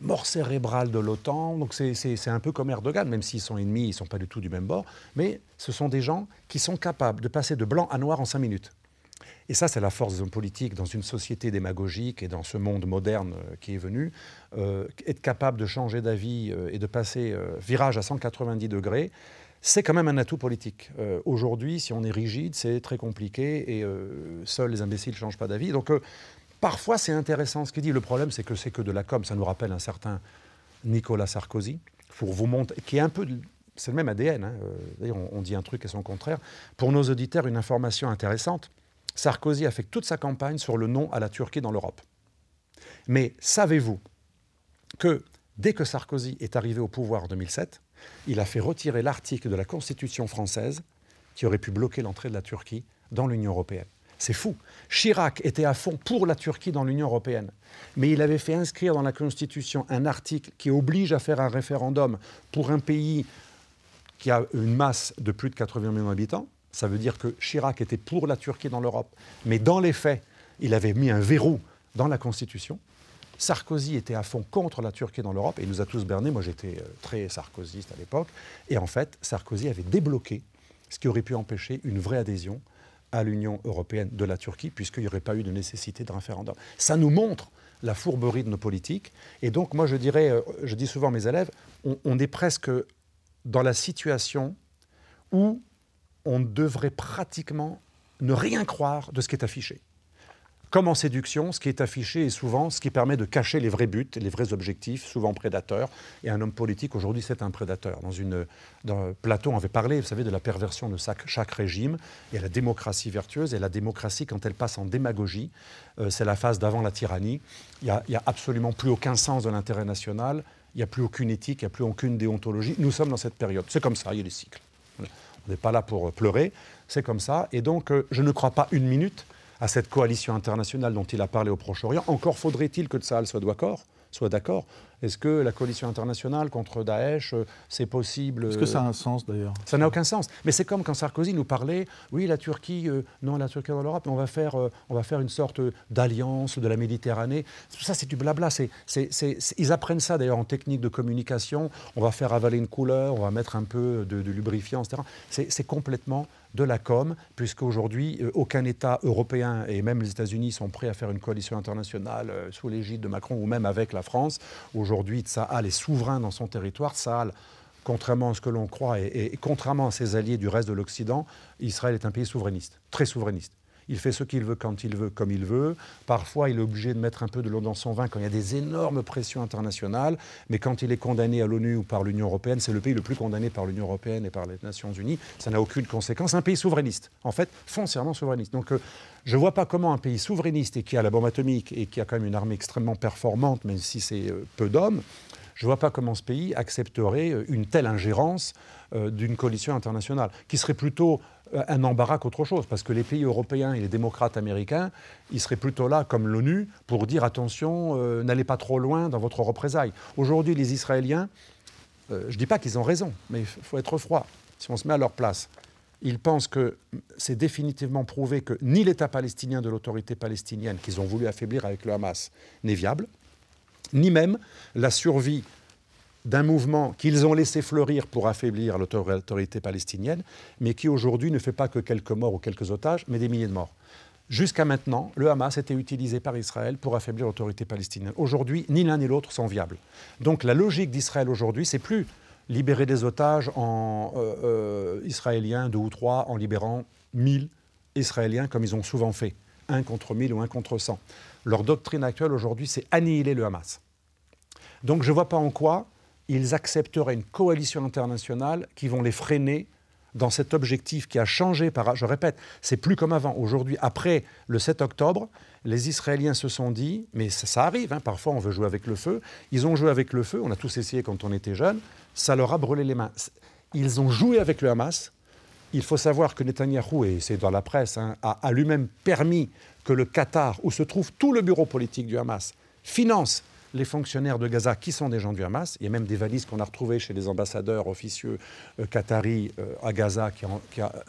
mort cérébrale de l'OTAN, donc c'est un peu comme Erdogan, même s'ils sont ennemis, ils ne sont pas du tout du même bord, mais ce sont des gens qui sont capables de passer de blanc à noir en cinq minutes. Et ça, c'est la force des hommes dans une société démagogique et dans ce monde moderne euh, qui est venu, euh, être capable de changer d'avis et de passer virage à 190 degrés, c'est quand même un atout politique. Euh, aujourd'hui, si on est rigide, c'est très compliqué et euh, seuls les imbéciles ne changent pas d'avis. Donc euh, parfois, c'est intéressant ce qu'il dit. Le problème, c'est que c'est que de la com. Ça nous rappelle un certain Nicolas Sarkozy, pour vous montrer, qui est un peu. C'est le même ADN. Hein. D'ailleurs, on, on dit un truc et son contraire. Pour nos auditeurs, une information intéressante. Sarkozy a fait toute sa campagne sur le non à la Turquie dans l'Europe. Mais savez-vous que dès que Sarkozy est arrivé au pouvoir en 2007, il a fait retirer l'article de la Constitution française qui aurait pu bloquer l'entrée de la Turquie dans l'Union européenne. C'est fou. Chirac était à fond pour la Turquie dans l'Union européenne. Mais il avait fait inscrire dans la Constitution un article qui oblige à faire un référendum pour un pays qui a une masse de plus de 80 millions d'habitants. Ça veut dire que Chirac était pour la Turquie dans l'Europe. Mais dans les faits, il avait mis un verrou dans la Constitution Sarkozy était à fond contre la Turquie dans l'Europe et il nous a tous bernés. Moi, j'étais euh, très sarkozyste à l'époque. Et en fait, Sarkozy avait débloqué ce qui aurait pu empêcher une vraie adhésion à l'Union européenne de la Turquie, puisqu'il n'y aurait pas eu de nécessité de référendum. Ça nous montre la fourberie de nos politiques. Et donc, moi, je dirais, euh, je dis souvent à mes élèves, on est presque dans la situation où on devrait pratiquement ne rien croire de ce qui est affiché comme en séduction, ce qui est affiché est souvent ce qui permet de cacher les vrais buts, les vrais objectifs, souvent prédateurs. Et un homme politique, aujourd'hui, c'est un prédateur. Dans une, dans, Platon avait parlé, vous savez, de la perversion de chaque, régime. Il y a la démocratie vertueuse et la démocratie, quand elle passe en démagogie, euh, c'est la phase d'avant la tyrannie. Il n'y a, absolument plus aucun sens de l'intérêt national, il n'y a plus aucune éthique, il n'y a plus aucune déontologie. Nous sommes dans cette période. C'est comme ça, il y a des cycles. On n'est pas là pour euh, pleurer, c'est comme ça. Et donc, euh, je ne crois pas une minute à cette coalition internationale dont il a parlé au Proche-Orient. Encore faudrait-il que Tsahal soit d'accord soit d'accord. Est-ce que la coalition internationale contre Daesh, euh, c'est possible Est-ce que ça a euh, un sens d'ailleurs Ça n'a aucun sens. Mais c'est comme quand Sarkozy nous parlait, oui, la Turquie, euh, non, la Turquie dans l'Europe, on, va faire, on va faire une sorte d'alliance de la Méditerranée. Tout ça, c'est du blabla. C ils apprennent ça d'ailleurs en technique de communication. On va faire avaler une couleur, on va mettre un peu de, de lubrifiant, etc. C'est complètement de la com, puisqu'aujourd'hui, euh, aucun État européen et même les États-Unis sont prêts à faire une coalition internationale euh, sous l'égide de Macron ou même avec la France. Aujourd'hui, Tsahal est souverain dans son territoire. Tsahal, contrairement à ce que l'on croit et, contrairement à ses alliés du reste de l'Occident, Israël est un pays souverainiste, très souverainiste il fait ce qu'il veut quand il veut, comme il veut. Parfois, il est obligé de mettre un peu de l'eau dans son vin quand il y a des énormes pressions internationales. Mais quand il est condamné à l'ONU ou par l'Union européenne, c'est le pays le plus condamné par l'Union européenne et par les Nations unies. Ça n'a aucune conséquence. Un pays souverainiste, en fait, foncièrement souverainiste. Donc, euh, je ne vois pas comment un pays souverainiste et qui a la bombe atomique et qui a quand même une armée extrêmement performante, même si c'est euh, peu d'hommes, je ne vois pas comment ce pays accepterait euh, une telle ingérence d'une coalition internationale, qui serait plutôt euh, un embarras qu'autre chose, parce que les pays européens et les démocrates américains, ils seraient plutôt là, comme l'ONU, pour dire attention, euh, n'allez pas trop loin dans votre représailles. Aujourd'hui, les Israéliens, euh, je ne dis pas qu'ils ont raison, mais il faut être froid, si on se met à leur place. Ils pensent que c'est définitivement prouvé que ni l'État palestinien de l'autorité palestinienne qu'ils ont voulu affaiblir avec le Hamas n'est viable, ni même la survie d'un mouvement qu'ils ont laissé fleurir pour affaiblir l'autorité palestinienne, mais qui aujourd'hui ne fait pas que quelques morts ou quelques otages, mais des milliers de morts. Jusqu'à maintenant, le Hamas était utilisé par Israël pour affaiblir l'autorité palestinienne. Aujourd'hui, ni l'un ni l'autre sont viables. Donc la logique d'Israël aujourd'hui, c'est plus libérer des otages en, euh, euh, israéliens, deux ou trois, en libérant mille israéliens, comme ils ont souvent fait, un contre mille ou un contre cent. Leur doctrine actuelle aujourd'hui, c'est annihiler le Hamas. Donc je ne vois pas en quoi ils accepteraient une coalition internationale qui vont les freiner dans cet objectif qui a changé par, je répète, c'est plus comme avant. Aujourd'hui, après le 7 octobre, les Israéliens se sont dit, mais ça, arrive, hein, parfois on veut jouer avec le feu. Ils ont joué avec le feu, on a tous essayé quand on était jeunes, ça leur a brûlé les mains. Ils ont joué avec le Hamas. Il faut savoir que Netanyahou, et c'est dans la presse, hein, a lui-même permis que le Qatar, où se trouve tout le bureau politique du Hamas, finance les fonctionnaires de Gaza qui sont des gens du Hamas. Il y a même des valises qu'on a retrouvées chez les ambassadeurs officieux euh, qatari euh, à Gaza, qui,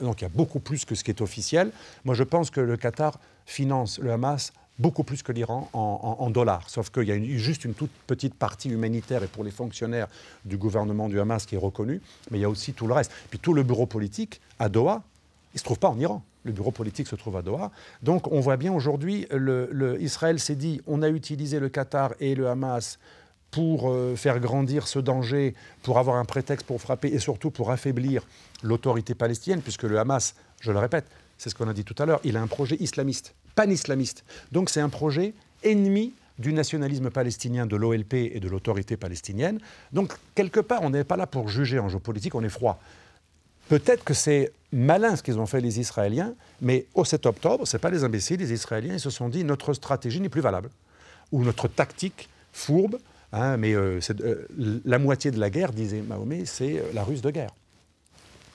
donc il y a beaucoup plus que ce qui est officiel. Moi, je pense que le Qatar finance le Hamas beaucoup plus que l'Iran en, dollars. Sauf qu'il y a juste une toute petite partie humanitaire et pour les fonctionnaires du gouvernement du Hamas qui est reconnue, mais il y a aussi tout le reste. Puis tout le bureau politique à Doha, il ne se trouve pas en Iran. Le bureau politique se trouve à Doha. Donc on voit bien aujourd'hui, le, Israël s'est dit, on a utilisé le Qatar et le Hamas pour euh, faire grandir ce danger, pour avoir un prétexte pour frapper et surtout pour affaiblir l'autorité palestinienne, puisque le Hamas, je le répète, c'est ce qu'on a dit tout à l'heure, il a un projet islamiste, pan-islamiste. Donc c'est un projet ennemi du nationalisme palestinien, de l'OLP et de l'autorité palestinienne. Donc, quelque part, on n'est pas là pour juger en géopolitique, on est froid. Peut-être que c'est malin ce qu'ils ont fait les Israéliens, mais au 7 octobre, ce n'est pas les imbéciles, les Israéliens, ils se sont dit notre stratégie n'est plus valable, ou notre tactique fourbe, hein, mais euh, euh, la moitié de la guerre, disait Mahomet, c'est euh, la ruse de guerre.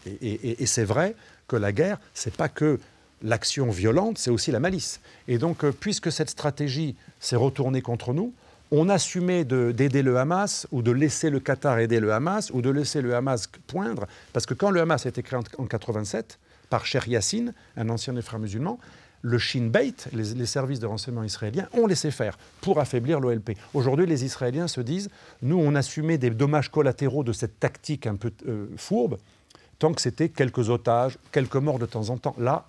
Et, c'est vrai que la guerre, ce n'est pas que l'action violente, c'est aussi la malice. Et donc, puisque cette stratégie s'est retournée contre nous, on assumait d'aider le Hamas ou de laisser le Qatar aider le Hamas ou de laisser le Hamas poindre, parce que quand le Hamas a été créé en 1987 par Cher Yassine, un ancien des musulman, le Shin Bet, les, services de renseignement israéliens, ont laissé faire pour affaiblir l'OLP. Aujourd'hui, les Israéliens se disent, nous, on assumait des dommages collatéraux de cette tactique un peu euh, fourbe, tant que c'était quelques otages, quelques morts de temps en temps. Là,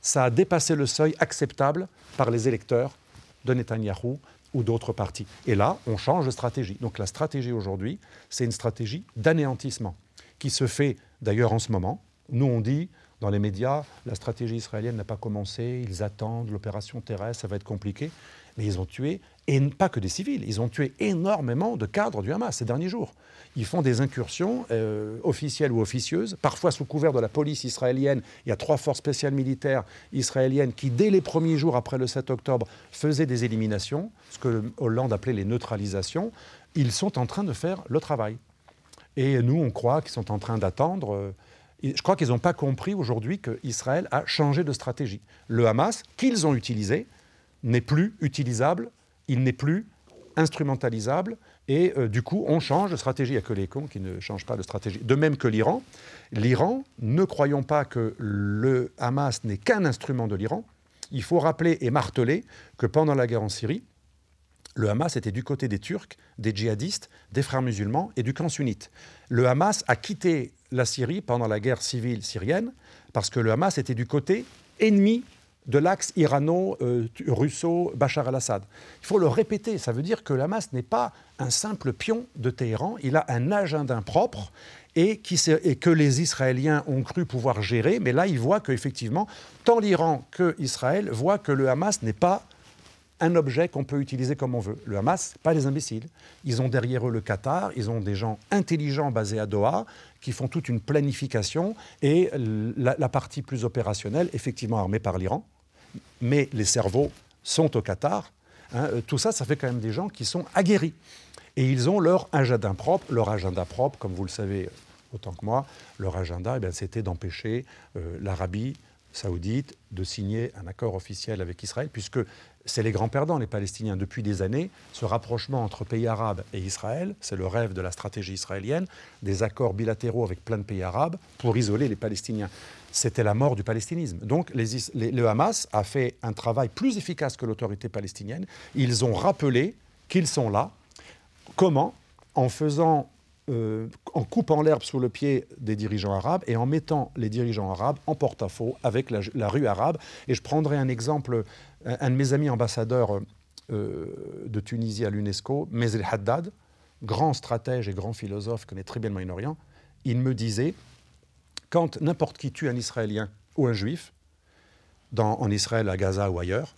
ça a dépassé le seuil acceptable par les électeurs de Netanyahou, ou d'autres parties. Et là, on change de stratégie. Donc la stratégie aujourd'hui, c'est une stratégie d'anéantissement qui se fait d'ailleurs en ce moment. Nous, on dit dans les médias, la stratégie israélienne n'a pas commencé, ils attendent l'opération terrestre, ça va être compliqué. Mais ils ont tué et pas que des civils. Ils ont tué énormément de cadres du Hamas ces derniers jours. Ils font des incursions euh, officielles ou officieuses, parfois sous couvert de la police israélienne. Il y a trois forces spéciales militaires israéliennes qui, dès les premiers jours après le 7 octobre, faisaient des éliminations, ce que Hollande appelait les neutralisations. Ils sont en train de faire le travail. Et nous, on croit qu'ils sont en train d'attendre. Euh, je crois qu'ils n'ont pas compris aujourd'hui qu'Israël a changé de stratégie. Le Hamas, qu'ils ont utilisé, n'est plus utilisable il n'est plus instrumentalisable. Et euh, du coup, on change de stratégie. Il n'y a que les cons qui ne changent pas de stratégie. De même que l'Iran. L'Iran, ne croyons pas que le Hamas n'est qu'un instrument de l'Iran. Il faut rappeler et marteler que pendant la guerre en Syrie, le Hamas était du côté des Turcs, des djihadistes, des frères musulmans et du camp sunnite. Le Hamas a quitté la Syrie pendant la guerre civile syrienne parce que le Hamas était du côté ennemi de l'axe irano-russo-Bachar al-Assad. Il faut le répéter, ça veut dire que Hamas n'est pas un simple pion de Téhéran, il a un agenda propre et, qui, que les Israéliens ont cru pouvoir gérer, mais là ils voient qu'effectivement, tant l'Iran qu'Israël voient que le Hamas n'est pas un objet qu'on peut utiliser comme on veut. Le Hamas, pas les imbéciles. Ils ont derrière eux le Qatar, ils ont des gens intelligents basés à Doha qui font toute une planification et la, partie plus opérationnelle, effectivement armée par l'Iran, mais les cerveaux sont au Qatar. Hein, euh, tout ça, ça fait quand même des gens qui sont aguerris. Et ils ont leur agenda propre, leur agenda propre, comme vous le savez autant que moi, leur agenda, eh c'était d'empêcher euh, l'Arabie saoudite de signer un accord officiel avec Israël, puisque c'est les grands perdants, les Palestiniens. Depuis des années, ce rapprochement entre pays arabes et Israël, c'est le rêve de la stratégie israélienne, des accords bilatéraux avec plein de pays arabes pour isoler les Palestiniens. C'était la mort du palestinisme. Donc les, le Hamas a fait un travail plus efficace que l'autorité palestinienne. Ils ont rappelé qu'ils sont là. Comment En faisant euh, en coupant l'herbe sous le pied des dirigeants arabes et en mettant les dirigeants arabes en porte-à-faux avec la, rue arabe. Et je prendrai un exemple un de mes amis ambassadeurs euh, euh, de Tunisie à l'UNESCO, Mezri Haddad, grand stratège et grand philosophe, connaît très bien le Moyen-Orient, il me disait quand n'importe qui tue un Israélien ou un Juif, en Israël, à Gaza ou ailleurs,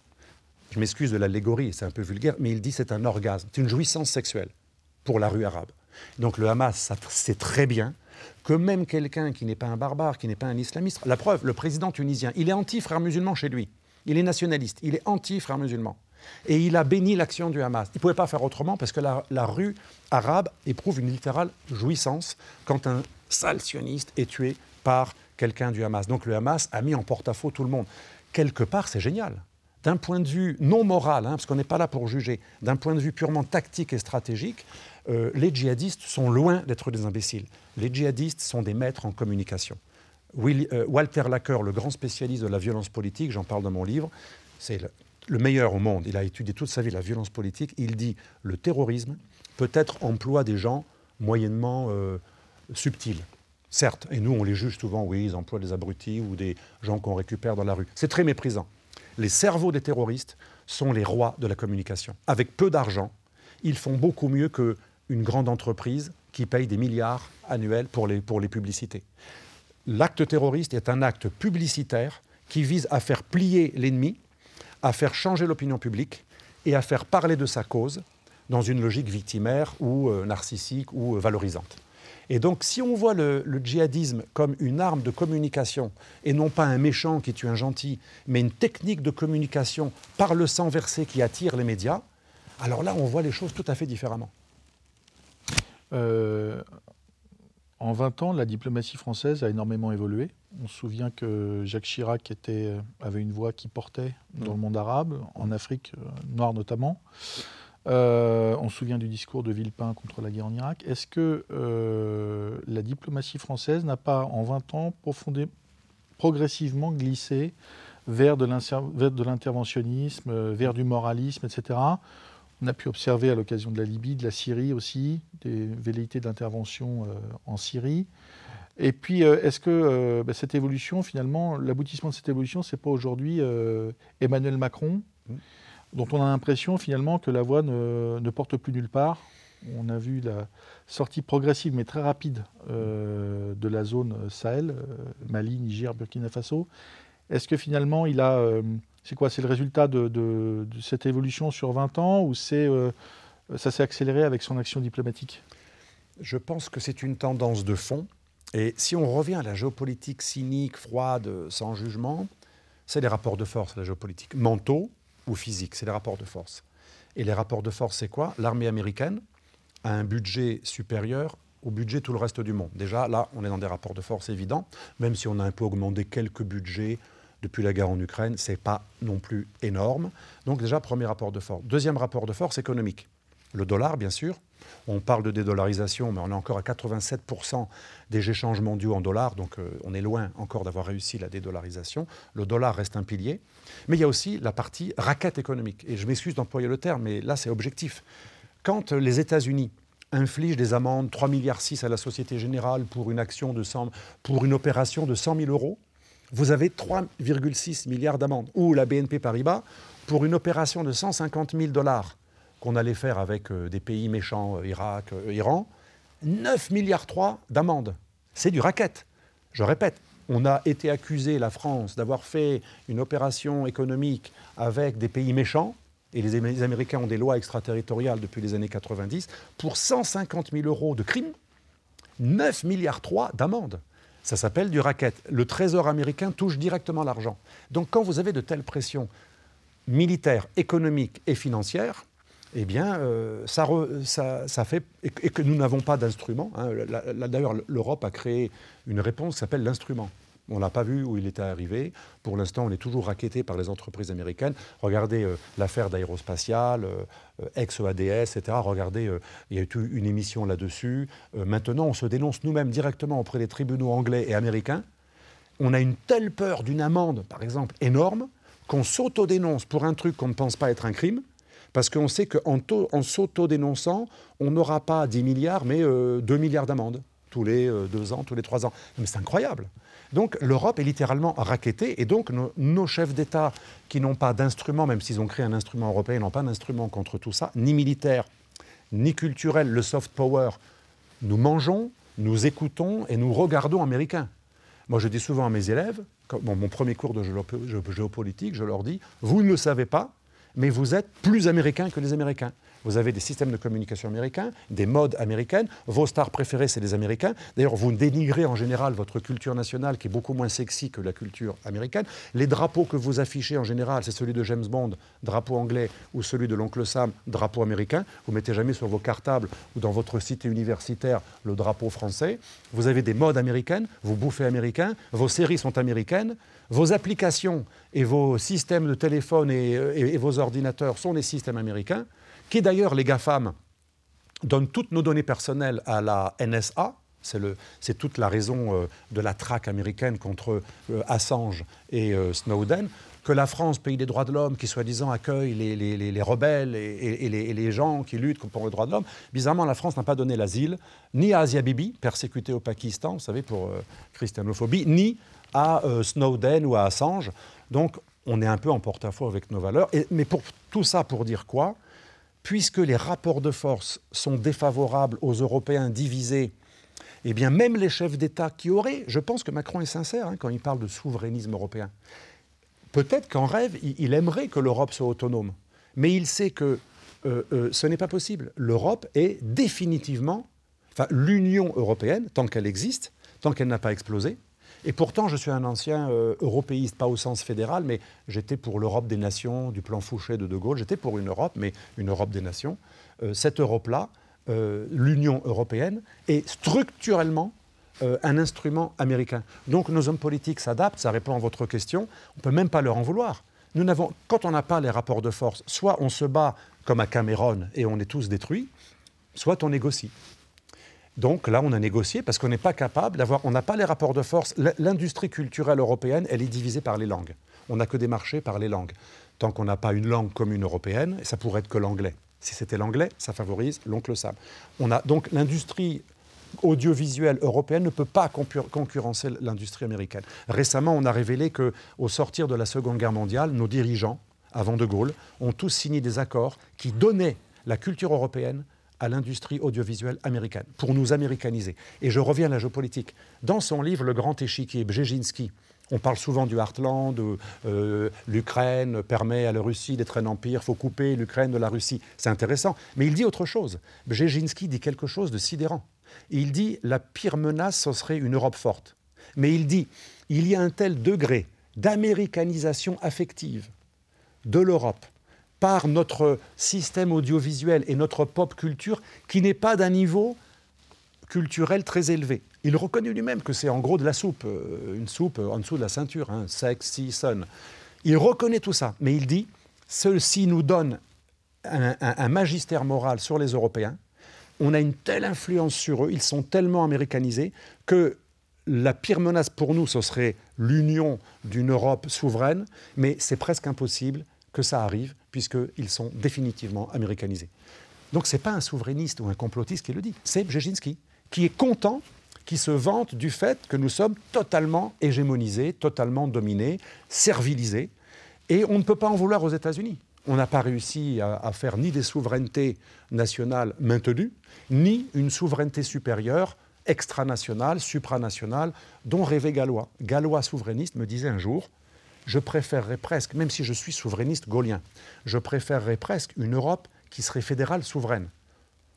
je m'excuse de l'allégorie, c'est un peu vulgaire, mais il dit c'est un orgasme, c'est une jouissance sexuelle pour la rue arabe. Donc le Hamas sait très bien que même quelqu'un qui n'est pas un barbare, qui n'est pas un islamiste, la preuve, le président tunisien, il est anti-frère musulman chez lui il est nationaliste, il est anti-frère musulman. Et il a béni l'action du Hamas. Il ne pouvait pas faire autrement parce que la, rue arabe éprouve une littérale jouissance quand un sale sioniste est tué par quelqu'un du Hamas. Donc le Hamas a mis en porte-à-faux tout le monde. Quelque part, c'est génial. D'un point de vue non moral, hein, parce qu'on n'est pas là pour juger, d'un point de vue purement tactique et stratégique, euh, les djihadistes sont loin d'être des imbéciles. Les djihadistes sont des maîtres en communication. Euh, Walter Lacker, le grand spécialiste de la violence politique, j'en parle dans mon livre, c'est le, meilleur au monde, il a étudié toute sa vie la violence politique, il dit le terrorisme peut-être emploie des gens moyennement euh, subtils. Certes, et nous on les juge souvent, oui, ils emploient des abrutis ou des gens qu'on récupère dans la rue. C'est très méprisant. Les cerveaux des terroristes sont les rois de la communication. Avec peu d'argent, ils font beaucoup mieux qu'une grande entreprise qui paye des milliards annuels pour les publicités l'acte terroriste est un acte publicitaire qui vise à faire plier l'ennemi, à faire changer l'opinion publique et à faire parler de sa cause dans une logique victimaire ou euh, narcissique ou euh, valorisante. Et donc, si on voit le, djihadisme comme une arme de communication, et non pas un méchant qui tue un gentil, mais une technique de communication par le sang versé qui attire les médias, alors là, on voit les choses tout à fait différemment. Euh, en 20 ans, la diplomatie française a énormément évolué. On se souvient que Jacques Chirac euh, avait une voix qui portait dans le mm. monde arabe, en Afrique euh, noire notamment. Euh, on se souvient du discours de Villepin contre la guerre en Irak. Est-ce que la diplomatie française n'a pas, en 20 ans, progressivement glissé vers de l'interventionnisme, vers du moralisme, etc., on a pu observer à l'occasion de la Libye, de la Syrie aussi, des velléités d'intervention euh, en Syrie. Et puis, euh, est-ce que euh, bah, cette évolution, finalement, l'aboutissement de cette évolution, c'est pas aujourd'hui Emmanuel Macron, mm. dont on a l'impression finalement que la voix ne, porte plus nulle part on a vu la sortie progressive mais très rapide de la zone Sahel, Mali, Niger, Burkina Faso. Est-ce que finalement il a c'est quoi C'est le résultat de, cette évolution sur 20 ans ou euh, ça s'est accéléré avec son action diplomatique Je pense que c'est une tendance de fond. Et si on revient à la géopolitique cynique, froide, sans jugement, c'est les rapports de force, la géopolitique. Mentaux ou physiques, c'est les rapports de force. Et les rapports de force, c'est quoi L'armée américaine a un budget supérieur au budget de tout le reste du monde. Déjà, là, on est dans des rapports de force évidents, même si on a un peu augmenté quelques budgets depuis la guerre en Ukraine, ce n'est pas non plus énorme. Donc déjà, premier rapport de force. Deuxième rapport de force économique. Le dollar, bien sûr. On parle de dédollarisation, mais on est encore à 87% des échanges mondiaux en dollars, donc euh, on est loin encore d'avoir réussi la dédollarisation. Le dollar reste un pilier. Mais il y a aussi la partie raquette économique. Et je m'excuse d'employer le terme, mais là c'est objectif. Quand les États-Unis infligent des amendes 3,6 milliards à la Société Générale pour une action de pour une opération de 100 000 euros vous avez 3,6 milliards d'amendes. Ou la BNP Paribas, pour une opération de 150 000 dollars qu'on allait faire avec euh, des pays méchants, euh, Irak, euh, Iran, 9 milliards d'amendes. C'est du racket. Je répète, on a été accusé, la France, d'avoir fait une opération économique avec des pays méchants, et les, Américains ont des lois extraterritoriales depuis les années 90, pour 150 000 euros de crimes, 9 milliards 3 d'amendes. Ça s'appelle du racket. Le Trésor américain touche directement l'argent. Donc quand vous avez de telles pressions militaires, économiques et financières, eh bien, euh, ça, fait. Et, que nous n'avons pas d'instrument. Hein. D'ailleurs, l'Europe a créé une réponse qui s'appelle l'instrument. On n'a pas vu où il était arrivé. Pour l'instant, on est toujours raqueté par les entreprises américaines. Regardez euh, l'affaire d'aérospatiale, euh, euh ex etc. Regardez, euh, il y a eu une émission là-dessus. maintenant, on se dénonce nous-mêmes directement auprès des tribunaux anglais et américains. On a une telle peur d'une amende, par exemple, énorme, qu'on s'autodénonce pour un truc qu'on ne pense pas être un crime. Parce qu'on sait qu'en en, dénonçant on n'aura pas 10 milliards, mais 2 milliards d'amendes tous les deux ans, tous les 3 ans. Mais c'est incroyable. Donc l'Europe est littéralement raquettée et donc nos, chefs d'État qui n'ont pas d'instrument, même s'ils ont créé un instrument européen, n'ont pas d'instrument contre tout ça, ni militaire, ni culturel, le soft power. Nous mangeons, nous écoutons et nous regardons américains. Moi je dis souvent à mes élèves, dans mon premier cours de géopolitique, je leur dis, vous ne le savez pas, mais vous êtes plus américains que les Américains. Vous avez des systèmes de communication américains, des modes américaines. Vos stars préférées, c'est les Américains. D'ailleurs, vous dénigrez en général votre culture nationale, qui est beaucoup moins sexy que la culture américaine. Les drapeaux que vous affichez en général, c'est celui de James Bond, drapeau anglais, ou celui de l'oncle Sam, drapeau américain. Vous mettez jamais sur vos cartables ou dans votre cité universitaire le drapeau français. Vous avez des modes américaines, vous bouffez américain, vos séries sont américaines, vos applications et vos systèmes de téléphone euh, et vos ordinateurs sont des systèmes américains qui d'ailleurs, les GAFAM, donnent toutes nos données personnelles à la NSA, c'est toute la raison euh, de la traque américaine contre euh, Assange et euh, Snowden. Que la France, pays des droits de l'homme, qui soi-disant accueille les, les, les, rebelles et, les, gens qui luttent pour les droits de l'homme, bizarrement, la France n'a pas donné l'asile ni à Asia Bibi, persécutée au Pakistan, vous savez, pour christianophobie, ni à Snowden ou à Assange. Donc, on est un peu en porte-à-faux avec nos valeurs. mais pour tout ça, pour dire quoi puisque les rapports de force sont défavorables aux Européens divisés, eh bien même les chefs d'État qui auraient, je pense que Macron est sincère hein, quand il parle de souverainisme européen, peut-être qu'en rêve, il, aimerait que l'Europe soit autonome, mais il sait que euh, euh, ce n'est pas possible. L'Europe est définitivement, enfin l'Union européenne, tant qu'elle existe, tant qu'elle n'a pas explosé, et pourtant, je suis un ancien euh, européiste, pas au sens fédéral, mais j'étais pour l'Europe des nations, du plan Fouché de De Gaulle. J'étais pour une Europe, mais une Europe des nations. Euh, cette Europe-là, euh, l'Union européenne, est structurellement un instrument américain. Donc nos hommes politiques s'adaptent, ça répond à votre question. On ne peut même pas leur en vouloir. Nous n'avons, quand on n'a pas les rapports de force, soit on se bat comme à Cameron et on est tous détruits, soit on négocie. Donc là, on a négocié parce qu'on n'est pas capable d'avoir, on n'a pas les rapports de force. L'industrie culturelle européenne, elle est divisée par les langues. On n'a que des marchés par les langues. Tant qu'on n'a pas une langue commune européenne, ça pourrait être que l'anglais. Si c'était l'anglais, ça favorise l'oncle Sam. On a donc l'industrie audiovisuelle européenne ne peut pas concurrencer l'industrie américaine. Récemment, on a révélé qu'au sortir de la Seconde Guerre mondiale, nos dirigeants, avant De Gaulle, ont tous signé des accords qui donnaient la culture européenne à l'industrie audiovisuelle américaine, pour nous américaniser. Et je reviens à la géopolitique. Dans son livre Le Grand Échiquier, Brzezinski, on parle souvent du Heartland, euh, l'Ukraine permet à la Russie d'être un empire, faut couper l'Ukraine de la Russie. C'est intéressant. Mais il dit autre chose. Brzezinski dit quelque chose de sidérant. Il dit la pire menace, ce serait une Europe forte. Mais il dit il y a un tel degré d'américanisation affective de l'Europe par notre système audiovisuel et notre pop culture qui n'est pas d'un niveau culturel très élevé. Il reconnaît lui-même que c'est en gros de la soupe, euh, une soupe en dessous de la ceinture, hein, sexy, sun. Il reconnaît tout ça, mais il dit, ceci nous donne un, un magistère moral sur les Européens, on a une telle influence sur eux, ils sont tellement américanisés, que la pire menace pour nous, ce serait l'union d'une Europe souveraine, mais c'est presque impossible que ça arrive puisqu'ils sont définitivement américanisés. Donc ce n'est pas un souverainiste ou un complotiste qui le dit, c'est Brzezinski, qui est content, qui se vante du fait que nous sommes totalement hégémonisés, totalement dominés, servilisés, et on ne peut pas en vouloir aux États-Unis. On n'a pas réussi à, faire ni des souverainetés nationales maintenues, ni une souveraineté supérieure extranationale, supranationale, dont rêvait Galois. Galois souverainiste me disait un jour, je préférerais presque, même si je suis souverainiste gaulien, je préférerais presque une Europe qui serait fédérale souveraine,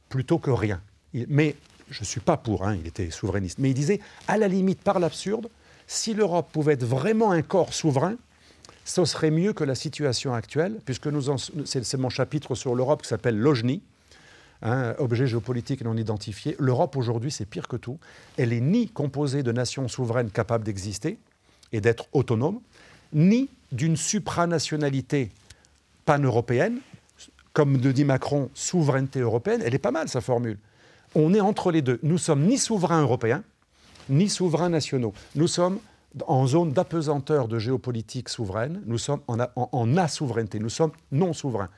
plutôt que rien. Mais je ne suis pas pour, hein, il était souverainiste, mais il disait, à la limite, par l'absurde, si l'Europe pouvait être vraiment un corps souverain, ce serait mieux que la situation actuelle, puisque nous c'est, mon chapitre sur l'Europe qui s'appelle l'OGNI, hein, objet géopolitique non identifié. L'Europe aujourd'hui, c'est pire que tout. Elle est ni composée de nations souveraines capables d'exister et d'être autonomes, ni d'une supranationalité pan-européenne, comme le dit Macron, souveraineté européenne, elle est pas mal sa formule. On est entre les deux. Nous sommes ni souverains européens, ni souverains nationaux. Nous sommes en zone d'apesanteur de géopolitique souveraine, nous sommes en, asouveraineté, souveraineté nous sommes non-souverains.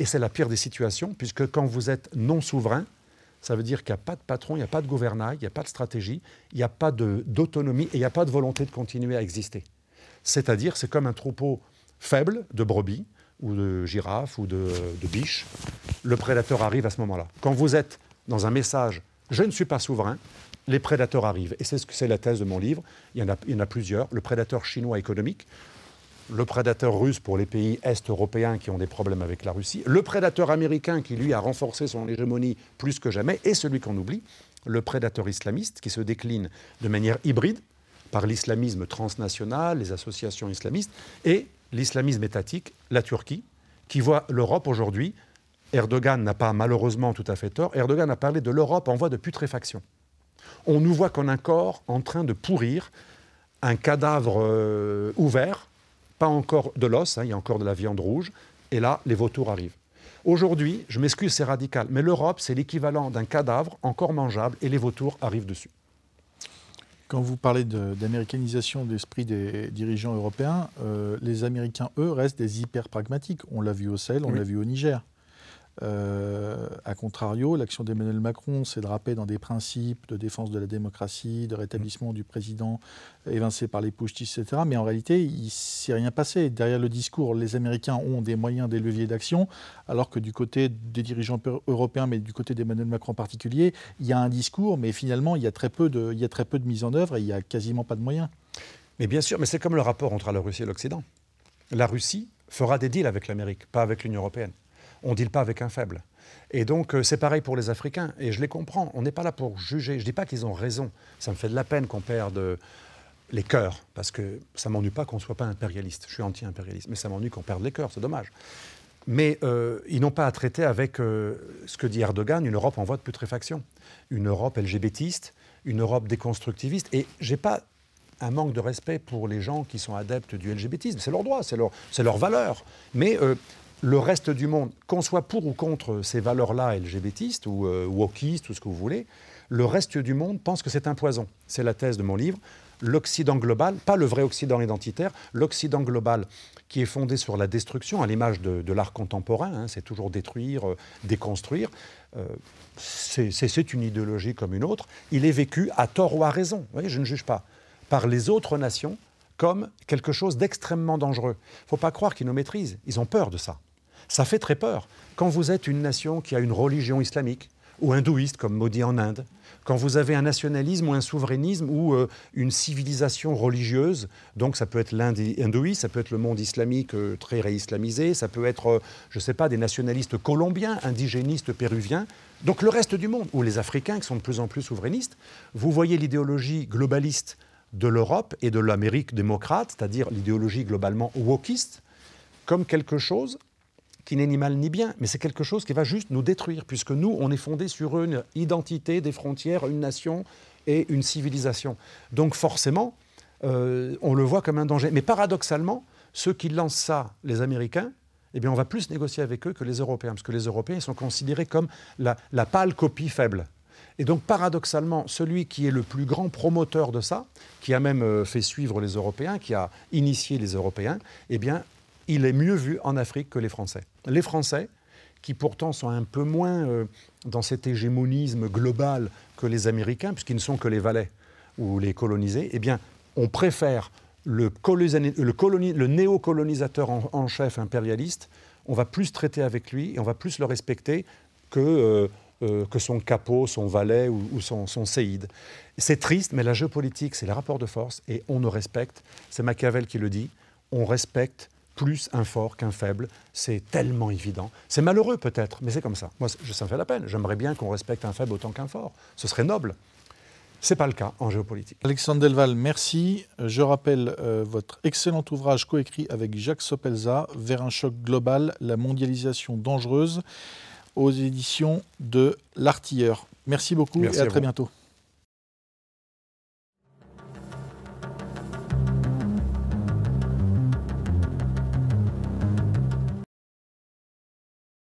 Et c'est la pire des situations, puisque quand vous êtes non-souverain, ça veut dire qu'il n'y a pas de patron, il n'y a pas de gouvernail, il n'y a pas de stratégie, il n'y a pas d'autonomie et il n'y a pas de volonté de continuer à exister c'est-à-dire c'est comme un troupeau faible de brebis ou de girafes ou de, biches. Le prédateur arrive à ce moment-là. Quand vous êtes dans un message « je ne suis pas souverain », les prédateurs arrivent. Et c'est ce que c'est la thèse de mon livre. il y en a plusieurs. Le prédateur chinois économique, le prédateur russe pour les pays est-européens qui ont des problèmes avec la Russie, le prédateur américain qui, lui, a renforcé son hégémonie plus que jamais, et celui qu'on oublie, le prédateur islamiste qui se décline de manière hybride, par l'islamisme transnational, les associations islamistes, et l'islamisme étatique, la Turquie, qui voit l'Europe aujourd'hui. Erdogan n'a pas malheureusement tout à fait tort. Erdogan a parlé de l'Europe en voie de putréfaction. On nous voit a un corps en train de pourrir, un cadavre euh, ouvert, pas encore de l'os, hein, il y a encore de la viande rouge, et là, les vautours arrivent. Aujourd'hui, je m'excuse, c'est radical, mais l'Europe, c'est l'équivalent d'un cadavre encore mangeable, et les vautours arrivent dessus. Quand vous parlez d'américanisation d'esprit des dirigeants européens, euh, les Américains, eux, restent des hyper pragmatiques. On l'a vu au Sahel, on l'a vu au Niger a euh, contrario, l'action d'Emmanuel Macron s'est drapée dans des principes de défense de la démocratie, de rétablissement du président évincé par les pushtis, etc. Mais en réalité, il s'est rien passé. Derrière le discours, les Américains ont des moyens, des leviers d'action, alors que du côté des dirigeants européens, mais du côté d'Emmanuel Macron en particulier, il y a un discours, mais finalement, il y a très peu de, il y a très peu de mise en œuvre et il n'y a quasiment pas de moyens. Mais bien sûr, mais c'est comme le rapport entre la Russie et l'Occident. La Russie fera des deals avec l'Amérique, pas avec l'Union européenne on ne deal pas avec un faible. Et donc, euh, c'est pareil pour les Africains. Et je les comprends. On n'est pas là pour juger. Je ne dis pas qu'ils ont raison. Ça me fait de la peine qu'on perde euh, les cœurs, parce que ça m'ennuie pas qu'on ne soit pas impérialiste. Je suis anti-impérialiste, mais ça m'ennuie qu'on perde les cœurs. C'est dommage. Mais euh, ils n'ont pas à traiter avec ce que dit Erdogan, une Europe en voie de putréfaction, une Europe LGBTiste, une Europe déconstructiviste. Et je n'ai pas un manque de respect pour les gens qui sont adeptes du LGBTisme. C'est leur droit, c'est leur, valeur. Mais le reste du monde, qu'on soit pour ou contre ces valeurs-là, LGBTistes ou euh, wokistes ou ce que vous voulez, le reste du monde pense que c'est un poison. C'est la thèse de mon livre. L'Occident global, pas le vrai Occident identitaire, l'Occident global qui est fondé sur la destruction, à l'image de, l'art contemporain, hein, c'est toujours détruire, euh, déconstruire, euh, c'est une idéologie comme une autre, il est vécu à tort ou à raison, vous je ne juge pas, par les autres nations comme quelque chose d'extrêmement dangereux. Il ne faut pas croire qu'ils nous maîtrisent, ils ont peur de ça. Ça fait très peur. Quand vous êtes une nation qui a une religion islamique, ou hindouiste, comme maudit en Inde, quand vous avez un nationalisme ou un souverainisme ou euh, une civilisation religieuse, donc ça peut être l'Inde hindouiste, ça peut être le monde islamique euh, très réislamisé, ça peut être, euh, je ne sais pas, des nationalistes colombiens, indigénistes péruviens, donc le reste du monde, ou les Africains qui sont de plus en plus souverainistes, vous voyez l'idéologie globaliste de l'Europe et de l'Amérique démocrate, c'est-à-dire l'idéologie globalement wokiste, comme quelque chose qui n'est ni mal ni bien, mais c'est quelque chose qui va juste nous détruire, puisque nous, on est fondé sur une identité, des frontières, une nation et une civilisation. Donc forcément, euh, on le voit comme un danger. Mais paradoxalement, ceux qui lancent ça, les Américains, eh bien, on va plus négocier avec eux que les Européens, parce que les Européens sont considérés comme la, la pâle copie faible. Et donc, paradoxalement, celui qui est le plus grand promoteur de ça, qui a même euh, fait suivre les Européens, qui a initié les Européens, eh bien, il est mieux vu en Afrique que les Français. Les Français, qui pourtant sont un peu moins euh, dans cet hégémonisme global que les Américains, puisqu'ils ne sont que les valets ou les colonisés, eh bien, on préfère le, néocolonisateur en, chef impérialiste, on va plus traiter avec lui et on va plus le respecter que, euh, euh, son capot, son valet ou, son, son séide. C'est triste, mais la géopolitique, c'est les rapports de force et on ne respecte, c'est Machiavel qui le dit, on respecte plus un fort qu'un faible. C'est tellement évident. C'est malheureux peut-être, mais c'est comme ça. Moi, ça me fait la peine. J'aimerais bien qu'on respecte un faible autant qu'un fort. Ce serait noble. Ce n'est pas le cas en géopolitique. Alexandre Delval, merci. Euh, je rappelle euh, votre excellent ouvrage coécrit avec Jacques Sopelza, Vers un choc global, la mondialisation dangereuse, aux éditions de L'Artilleur. Merci beaucoup et à très bientôt.